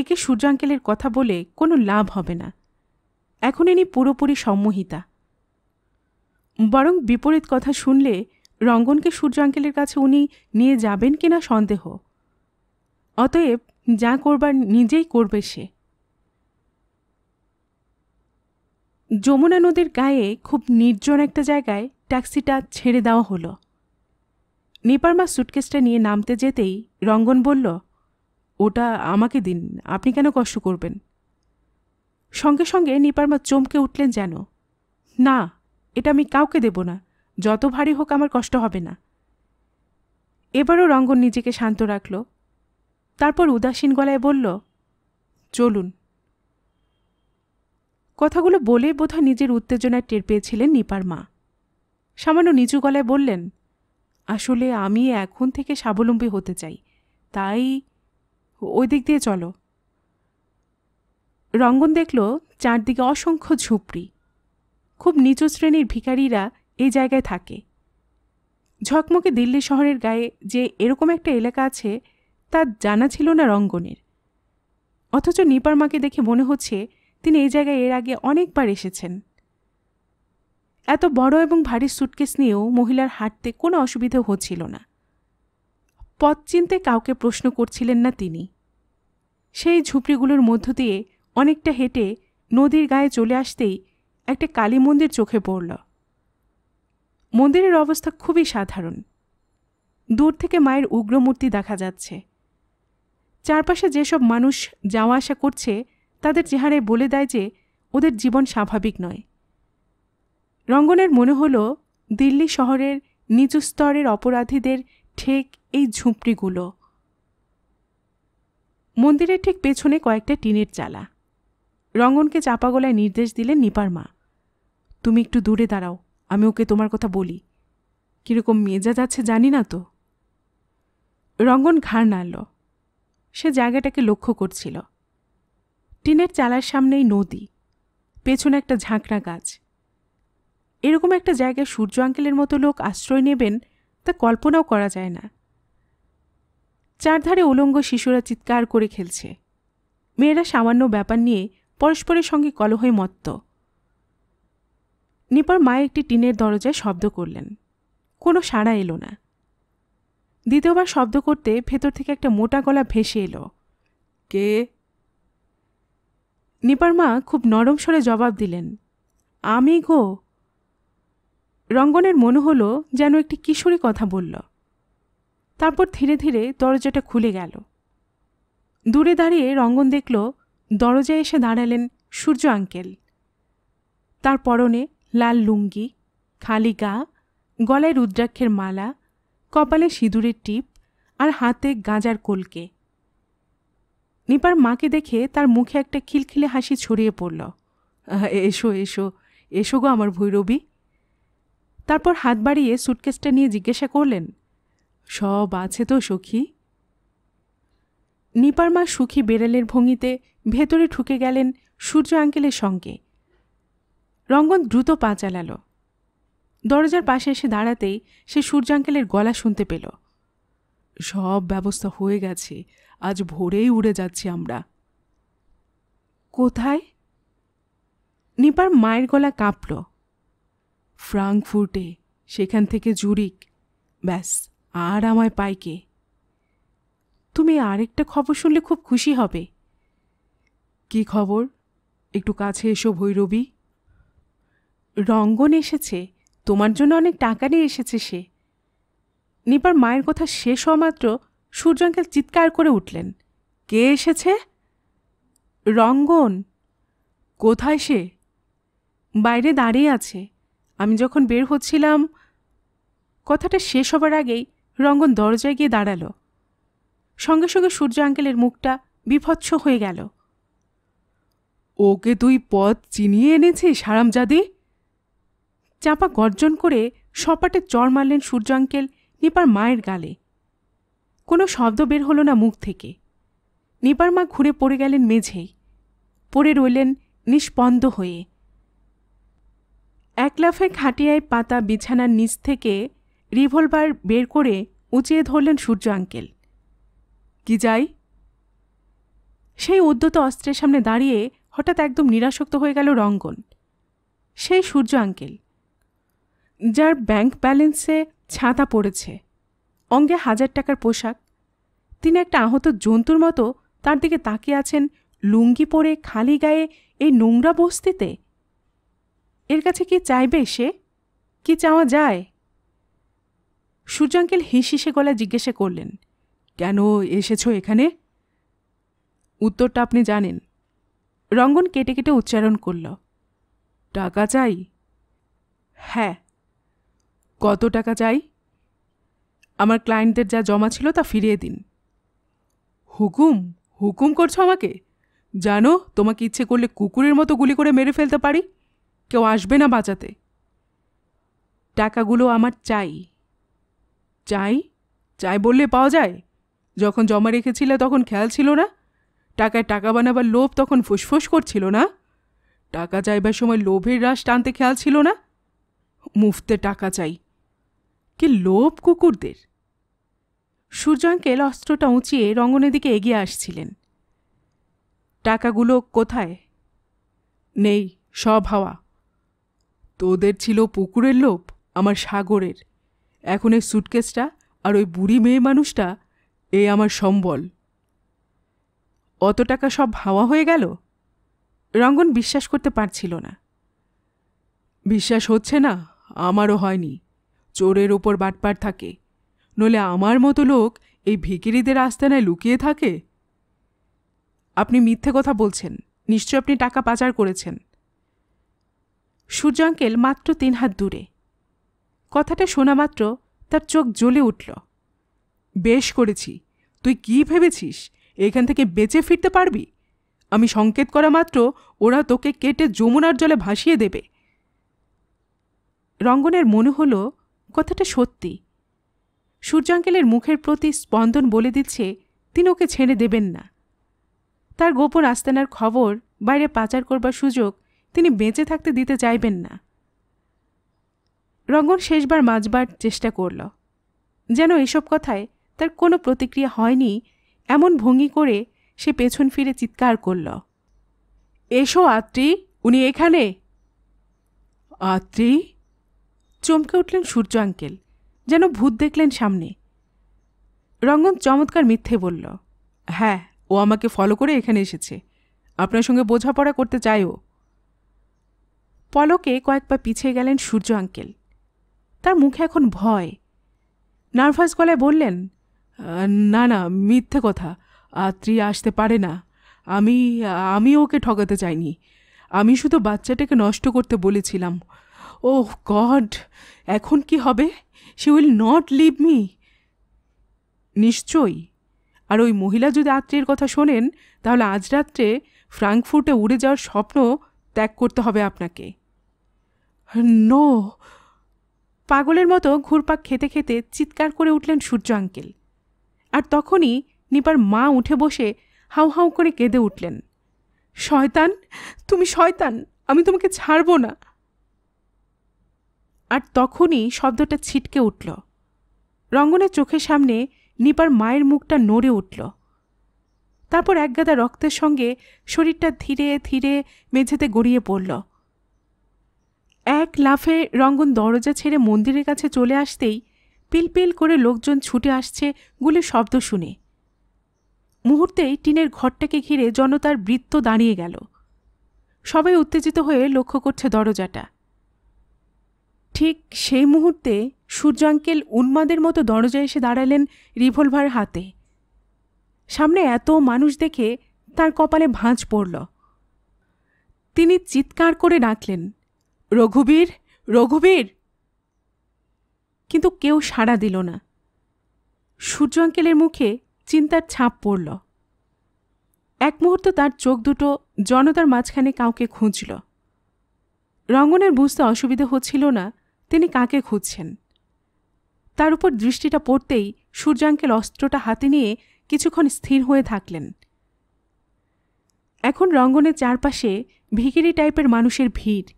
একে সূর্যাঙ্কেলের কথা বলে কোনো লাভ হবে না এখন ইনি পুরোপুরি সম্মোহিতা বরং বিপরীত কথা শুনলে রঙ্গনকে সূর্য আঙ্কেলের কাছে উনি নিয়ে যাবেন কিনা সন্দেহ অতএব যা করবার নিজেই করবে সে যমুনা নদীর গায়ে খুব নির্জন একটা জায়গায় ট্যাক্সিটা ছেড়ে দেওয়া হলো নিপারমা সুটকেসটা নিয়ে নামতে যেতেই রঙ্গন বলল ওটা আমাকে দিন আপনি কেন কষ্ট করবেন সঙ্গে সঙ্গে নিপারমা চমকে উঠলেন যেন না এটা আমি কাউকে দেব না যত ভারী হোক আমার কষ্ট হবে না এবারও রঙ্গন নিজেকে শান্ত রাখল তারপর উদাসীন গলায় বলল চলুন কথাগুলো বলে বোধহয় নিজের উত্তেজনায় টের পেয়েছিলেন নিপার মা সামান্য নিচু গলায় বললেন আসলে আমি এখন থেকে স্বাবলম্বী হতে চাই তাই ওই দিক দিয়ে চলো রঙ্গন দেখল চারদিকে অসংখ্য ঝুপড়ি খুব নিচু শ্রেণীর ভিখারিরা এই জায়গায় থাকে ঝকমকে দিল্লি শহরের গায়ে যে এরকম একটা এলাকা আছে তা জানা ছিল না রঙ্গনের অথচ নিপার মাকে দেখে মনে হচ্ছে তিনি এই জায়গায় এর আগে অনেকবার এসেছেন এত বড় এবং ভারী সুটকেস নিয়েও মহিলার হাঁটতে কোনো অসুবিধা হচ্ছিল না পথ চিনতে কাউকে প্রশ্ন করছিলেন না তিনি সেই ঝুপড়িগুলোর মধ্য দিয়ে অনেকটা হেঁটে নদীর গায়ে চলে আসতেই একটা কালী মন্দির চোখে পড়ল মন্দিরের অবস্থা খুবই সাধারণ দূর থেকে মায়ের উগ্রমূর্তি দেখা যাচ্ছে চারপাশে যেসব মানুষ যাওয়া আসা করছে তাদের চেহারায় বলে দেয় যে ওদের জীবন স্বাভাবিক নয় রঙ্গনের মনে হল দিল্লি শহরের নিচু স্তরের অপরাধীদের ঠেক এই ঝুঁপড়িগুলো মন্দিরের ঠিক পেছনে কয়েকটা টিনের চালা রঙ্গনকে চাপা গলায় নির্দেশ দিলেন নিপার মা তুমি একটু দূরে দাঁড়াও আমি ওকে তোমার কথা বলি কীরকম মেজাজ আছে জানি না তো রঙ্গন ঘাড় নাড়ল সে জায়গাটাকে লক্ষ্য করছিল টিনের চালার সামনেই নদী পেছনে একটা ঝাঁকড়া গাছ এরকম একটা জায়গায় সূর্য আঙ্কেলের মতো লোক আশ্রয় নেবেন তা কল্পনাও করা যায় না চারধারে উলঙ্গ শিশুরা চিৎকার করে খেলছে মেয়েরা সামান্য ব্যাপার নিয়ে পরস্পরের সঙ্গে কলহে মত্ত নিপার মা একটি টিনের দরজায় শব্দ করলেন কোনো সাড়া এলো না দ্বিতীয়বার শব্দ করতে ভেতর থেকে একটা মোটা গলা ভেসে এলো কে নিপার মা খুব নরম স্বরে জবাব দিলেন আমি গো রঙ্গনের মনে হলো যেন একটি কিশোরী কথা বলল তারপর ধীরে ধীরে দরজাটা খুলে গেল দূরে দাঁড়িয়ে রঙ্গন দেখল দরজায় এসে দাঁড়ালেন সূর্য আঙ্কেল তার পরনে লাল লুঙ্গি খালি গা গলায় রুদ্রাক্ষের মালা কপালে সিঁদুরের টিপ আর হাতে গাঁজার কোলকে নিপার মাকে দেখে তার মুখে একটা খিলখিলে হাসি ছড়িয়ে পড়ল এসো এসো এসো গো আমার ভৈরবী তারপর হাত বাড়িয়ে সুটকেসটা নিয়ে জিজ্ঞাসা করলেন সব আছে তো সখী নিপার মা সুখী বেড়ালের ভঙ্গিতে ভেতরে ঢুকে গেলেন সূর্য আঙ্কেলের সঙ্গে রঙ্গন দ্রুত পা চালাল দরজার পাশে এসে দাঁড়াতেই সে সূর্যাঙ্কেলের গলা শুনতে পেল সব ব্যবস্থা হয়ে গেছে আজ ভোরেই উড়ে যাচ্ছি আমরা কোথায় নিপার মায়ের গলা কাঁপল ফ্রাঙ্কফুর্টে সেখান থেকে জুরিক ব্যাস আর আমায় পাইকে তুমি আরেকটা খবর শুনলে খুব খুশি হবে কি খবর একটু কাছে এসো ভৈরবী রঙ্গন এসেছে তোমার জন্য অনেক টাকা নিয়ে এসেছে সে নিপার মায়ের কথা শেষ হওয়া মাত্র সূর্য চিৎকার করে উঠলেন কে এসেছে রঙ্গন কোথায় সে বাইরে দাঁড়িয়ে আছে আমি যখন বের হচ্ছিলাম কথাটা শেষ হবার আগেই রঙ্গন দরজায় গিয়ে দাঁড়ালো সঙ্গে সঙ্গে সূর্য আঙ্কেলের মুখটা বিভৎস হয়ে গেল ওকে তুই পথ চিনিয়ে এনেছিস হারামজাদি চাপা গর্জন করে সপাটে চর মারলেন সূর্য আঙ্কেল নিপার মায়ের গালে কোনো শব্দ বের হলো না মুখ থেকে নিপার মা ঘুরে পড়ে গেলেন মেঝেই পড়ে রইলেন নিষ্পন্দ হয়ে এক লাফে খাটিয়ায় পাতা বিছানার নিচ থেকে রিভলভার বের করে উঁচিয়ে ধরলেন সূর্য আঙ্কেল কি যাই সেই উদ্যত অস্ত্রের সামনে দাঁড়িয়ে হঠাৎ একদম নিরাসক্ত হয়ে গেল রঙ্গন সেই সূর্য আঙ্কেল যার ব্যাংক ব্যালেন্সে ছাতা পড়েছে অঙ্গে হাজার টাকার পোশাক তিনি একটা আহত জন্তুর মতো তার দিকে তাকিয়ে আছেন লুঙ্গি পরে খালি গায়ে এই নোংরা বস্তিতে এর কাছে কি চাইবে সে কি চাওয়া যায় সূর্যাঙ্কেল হিসিসে গলায় জিজ্ঞাসা করলেন কেন এসেছ এখানে উত্তরটা আপনি জানেন রঙ্গন কেটে কেটে উচ্চারণ করল টাকা চাই হ্যাঁ কত টাকা চাই আমার ক্লায়েন্টদের যা জমা ছিল তা ফিরিয়ে দিন হুকুম হুকুম করছো আমাকে জানো তোমাকে ইচ্ছে করলে কুকুরের মতো গুলি করে মেরে ফেলতে পারি কেউ আসবে না বাঁচাতে টাকাগুলো আমার চাই চাই চাই বললে পাওয়া যায় যখন জমা রেখেছিলে তখন খেয়াল ছিল না টাকায় টাকা বানাবার লোভ তখন ফুসফুস করছিল না টাকা চাইবার সময় লোভের রাস টানতে খেয়াল ছিল না মুফতে টাকা চাই কি লোভ কুকুরদের সূর্য অস্ত্রটা উঁচিয়ে রঙ্গনের দিকে এগিয়ে আসছিলেন টাকাগুলো কোথায় নেই সব হাওয়া তোদের ছিল পুকুরের লোভ আমার সাগরের এখন এই সুটকেসটা আর ওই বুড়ি মেয়ে মানুষটা এ আমার সম্বল অত টাকা সব হাওয়া হয়ে গেল রঙ্গন বিশ্বাস করতে পারছিল না বিশ্বাস হচ্ছে না আমারও হয়নি চোরের ওপর বাটপার থাকে নলে আমার মতো লোক এই ভিকিরিদের আস্তানায় লুকিয়ে থাকে আপনি মিথ্যে কথা বলছেন নিশ্চয় আপনি টাকা পাচার করেছেন সূর্যাঙ্কেল মাত্র তিন হাত দূরে কথাটা শোনা মাত্র তার চোখ জ্বলে উঠল বেশ করেছি তুই কি ভেবেছিস এখান থেকে বেঁচে ফিরতে পারবি আমি সংকেত করা মাত্র ওরা তোকে কেটে যমুনার জলে ভাসিয়ে দেবে রঙ্গনের মনে হলো কথাটা সত্যি সূর্যাঙ্কেলের মুখের প্রতি স্পন্দন বলে দিচ্ছে তিনি ওকে ছেড়ে দেবেন না তার গোপন আস্তানার খবর বাইরে পাচার করবার সুযোগ তিনি বেঁচে থাকতে দিতে চাইবেন না রঙ্গন শেষবার মাঝবার চেষ্টা করল যেন এসব কথায় তার কোনো প্রতিক্রিয়া হয়নি এমন ভঙ্গি করে সে পেছন ফিরে চিৎকার করল এসো আত্রি উনি এখানে আত্রি চমকে উঠলেন সূর্য আঙ্কেল যেন ভূত দেখলেন সামনে রঙ্গন চমৎকার মিথ্যে বলল হ্যাঁ ও আমাকে ফলো করে এখানে এসেছে আপনার সঙ্গে বোঝাপড়া করতে চাই ও পলকে কয়েক পা পিছিয়ে গেলেন সূর্য আঙ্কেল তার মুখে এখন ভয় নার্ভাস গলায় বললেন না না মিথ্যে কথা আত্রি আসতে পারে না আমি আমি ওকে ঠকাতে চাইনি আমি শুধু বাচ্চাটাকে নষ্ট করতে বলেছিলাম ও গড এখন কি হবে she will not leave me নিশ্চয়ই আর ওই মহিলা যদি আত্মীয়ের কথা শোনেন তাহলে আজ রাত্রে ফ্রাঙ্কফুর্টে উড়ে যাওয়ার স্বপ্ন ত্যাগ করতে হবে আপনাকে নো পাগলের মতো ঘুরপাক খেতে খেতে চিৎকার করে উঠলেন সূর্য আঙ্কেল আর তখনই নিপার মা উঠে বসে হাউ হাউ করে কেঁদে উঠলেন শয়তান তুমি শয়তান আমি তোমাকে ছাড়বো না আর তখনই শব্দটা ছিটকে উঠল রঙ্গনের চোখের সামনে নিপার মায়ের মুখটা নড়ে উঠল তারপর একগাদা রক্তের সঙ্গে শরীরটা ধীরে ধীরে মেঝেতে গড়িয়ে পড়ল এক লাফে রঙ্গন দরজা ছেড়ে মন্দিরের কাছে চলে আসতেই পিলপিল করে লোকজন ছুটে আসছে গুলি শব্দ শুনে মুহূর্তেই টিনের ঘরটাকে ঘিরে জনতার বৃত্ত দাঁড়িয়ে গেল সবাই উত্তেজিত হয়ে লক্ষ্য করছে দরজাটা ঠিক সেই মুহূর্তে সূর্য আঙ্কেল উন্মাদের মতো দরজায় এসে দাঁড়ালেন রিভলভার হাতে সামনে এত মানুষ দেখে তার কপালে ভাঁজ পড়ল তিনি চিৎকার করে ডাকলেন রঘুবীর রঘুবীর কিন্তু কেউ সাড়া দিল না সূর্য আঙ্কেলের মুখে চিন্তার ছাপ পড়ল এক মুহূর্ত তার চোখ দুটো জনতার মাঝখানে কাউকে খুঁজল রঙ্গনের বুঝতে অসুবিধা হচ্ছিল না তিনি কাকে খুঁজছেন তার উপর দৃষ্টিটা পড়তেই সূর্যাঙ্কেল অস্ত্রটা হাতে নিয়ে কিছুক্ষণ স্থির হয়ে থাকলেন এখন রঙ্গনের চারপাশে ভিখিরি টাইপের মানুষের ভিড়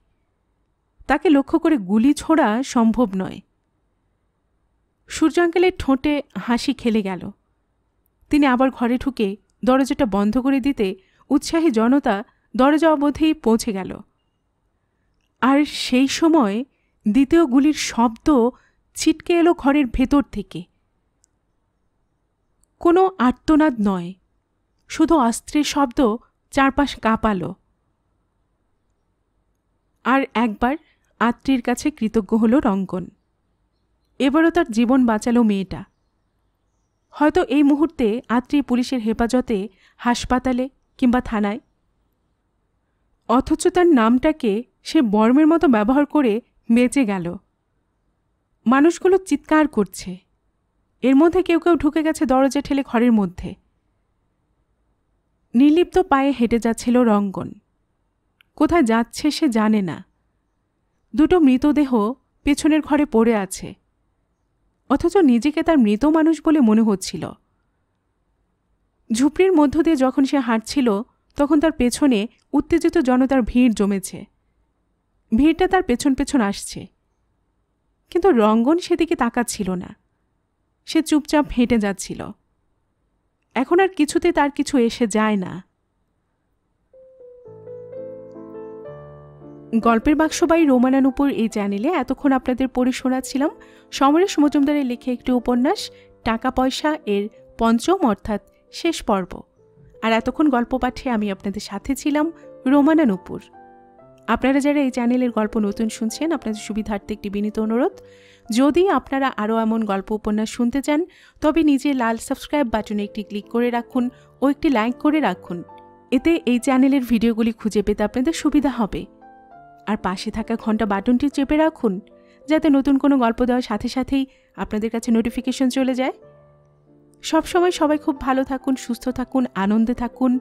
তাকে লক্ষ্য করে গুলি ছোড়া সম্ভব নয় সূর্যাঙ্কেলের ঠোঁটে হাসি খেলে গেল তিনি আবার ঘরে ঢুকে দরজাটা বন্ধ করে দিতে উৎসাহী জনতা দরজা অবধি পৌঁছে গেল আর সেই সময় দ্বিতীয় গুলির শব্দ ছিটকে এলো ঘরের ভেতর থেকে কোনো আর্তনাদ নয় শুধু অস্ত্রের শব্দ চারপাশ কাঁপালো আর একবার আত্মীর কাছে কৃতজ্ঞ হলো রঙ্গন এবারও তার জীবন বাঁচালো মেয়েটা হয়তো এই মুহূর্তে আত্রি পুলিশের হেফাজতে হাসপাতালে কিংবা থানায় অথচ তার নামটাকে সে বর্মের মতো ব্যবহার করে বেঁচে গেল মানুষগুলো চিৎকার করছে এর মধ্যে কেউ কেউ ঢুকে গেছে দরজা ঠেলে ঘরের মধ্যে নির্লিপ্ত পায়ে হেঁটে যাচ্ছিল রঙ্গন কোথায় যাচ্ছে সে জানে না দুটো মৃতদেহ পেছনের ঘরে পড়ে আছে অথচ নিজেকে তার মৃত মানুষ বলে মনে হচ্ছিল ঝুপড়ির মধ্য দিয়ে যখন সে হাঁটছিল তখন তার পেছনে উত্তেজিত জনতার ভিড় জমেছে ভিড়টা তার পেছন পেছন আসছে কিন্তু রঙ্গন সেদিকে তাকাচ্ছিল না সে চুপচাপ হেঁটে যাচ্ছিল এখন আর কিছুতে তার কিছু এসে যায় না গল্পের বাক্স বাই রোমানান উপর এই চ্যানেলে এতক্ষণ আপনাদের পড়ে শোনাচ্ছিলাম সমরেশ মজুমদারের লেখে একটি উপন্যাস টাকা পয়সা এর পঞ্চম অর্থাৎ শেষ পর্ব আর এতক্ষণ গল্প পাঠে আমি আপনাদের সাথে ছিলাম রোমানান নুপুর আপনারা যারা এই চ্যানেলের গল্প নতুন শুনছেন আপনাদের সুবিধার্থে একটি বিনীত অনুরোধ যদি আপনারা আরও এমন গল্প উপন্যাস শুনতে চান তবে নিজে লাল সাবস্ক্রাইব বাটনে একটি ক্লিক করে রাখুন ও একটি লাইক করে রাখুন এতে এই চ্যানেলের ভিডিওগুলি খুঁজে পেতে আপনাদের সুবিধা হবে আর পাশে থাকা ঘন্টা বাটনটি চেপে রাখুন যাতে নতুন কোনো গল্প দেওয়ার সাথে সাথেই আপনাদের কাছে নোটিফিকেশন চলে যায় সবসময় সবাই খুব ভালো থাকুন সুস্থ থাকুন আনন্দে থাকুন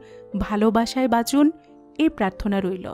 ভালোবাসায় বাঁচুন এই প্রার্থনা রইল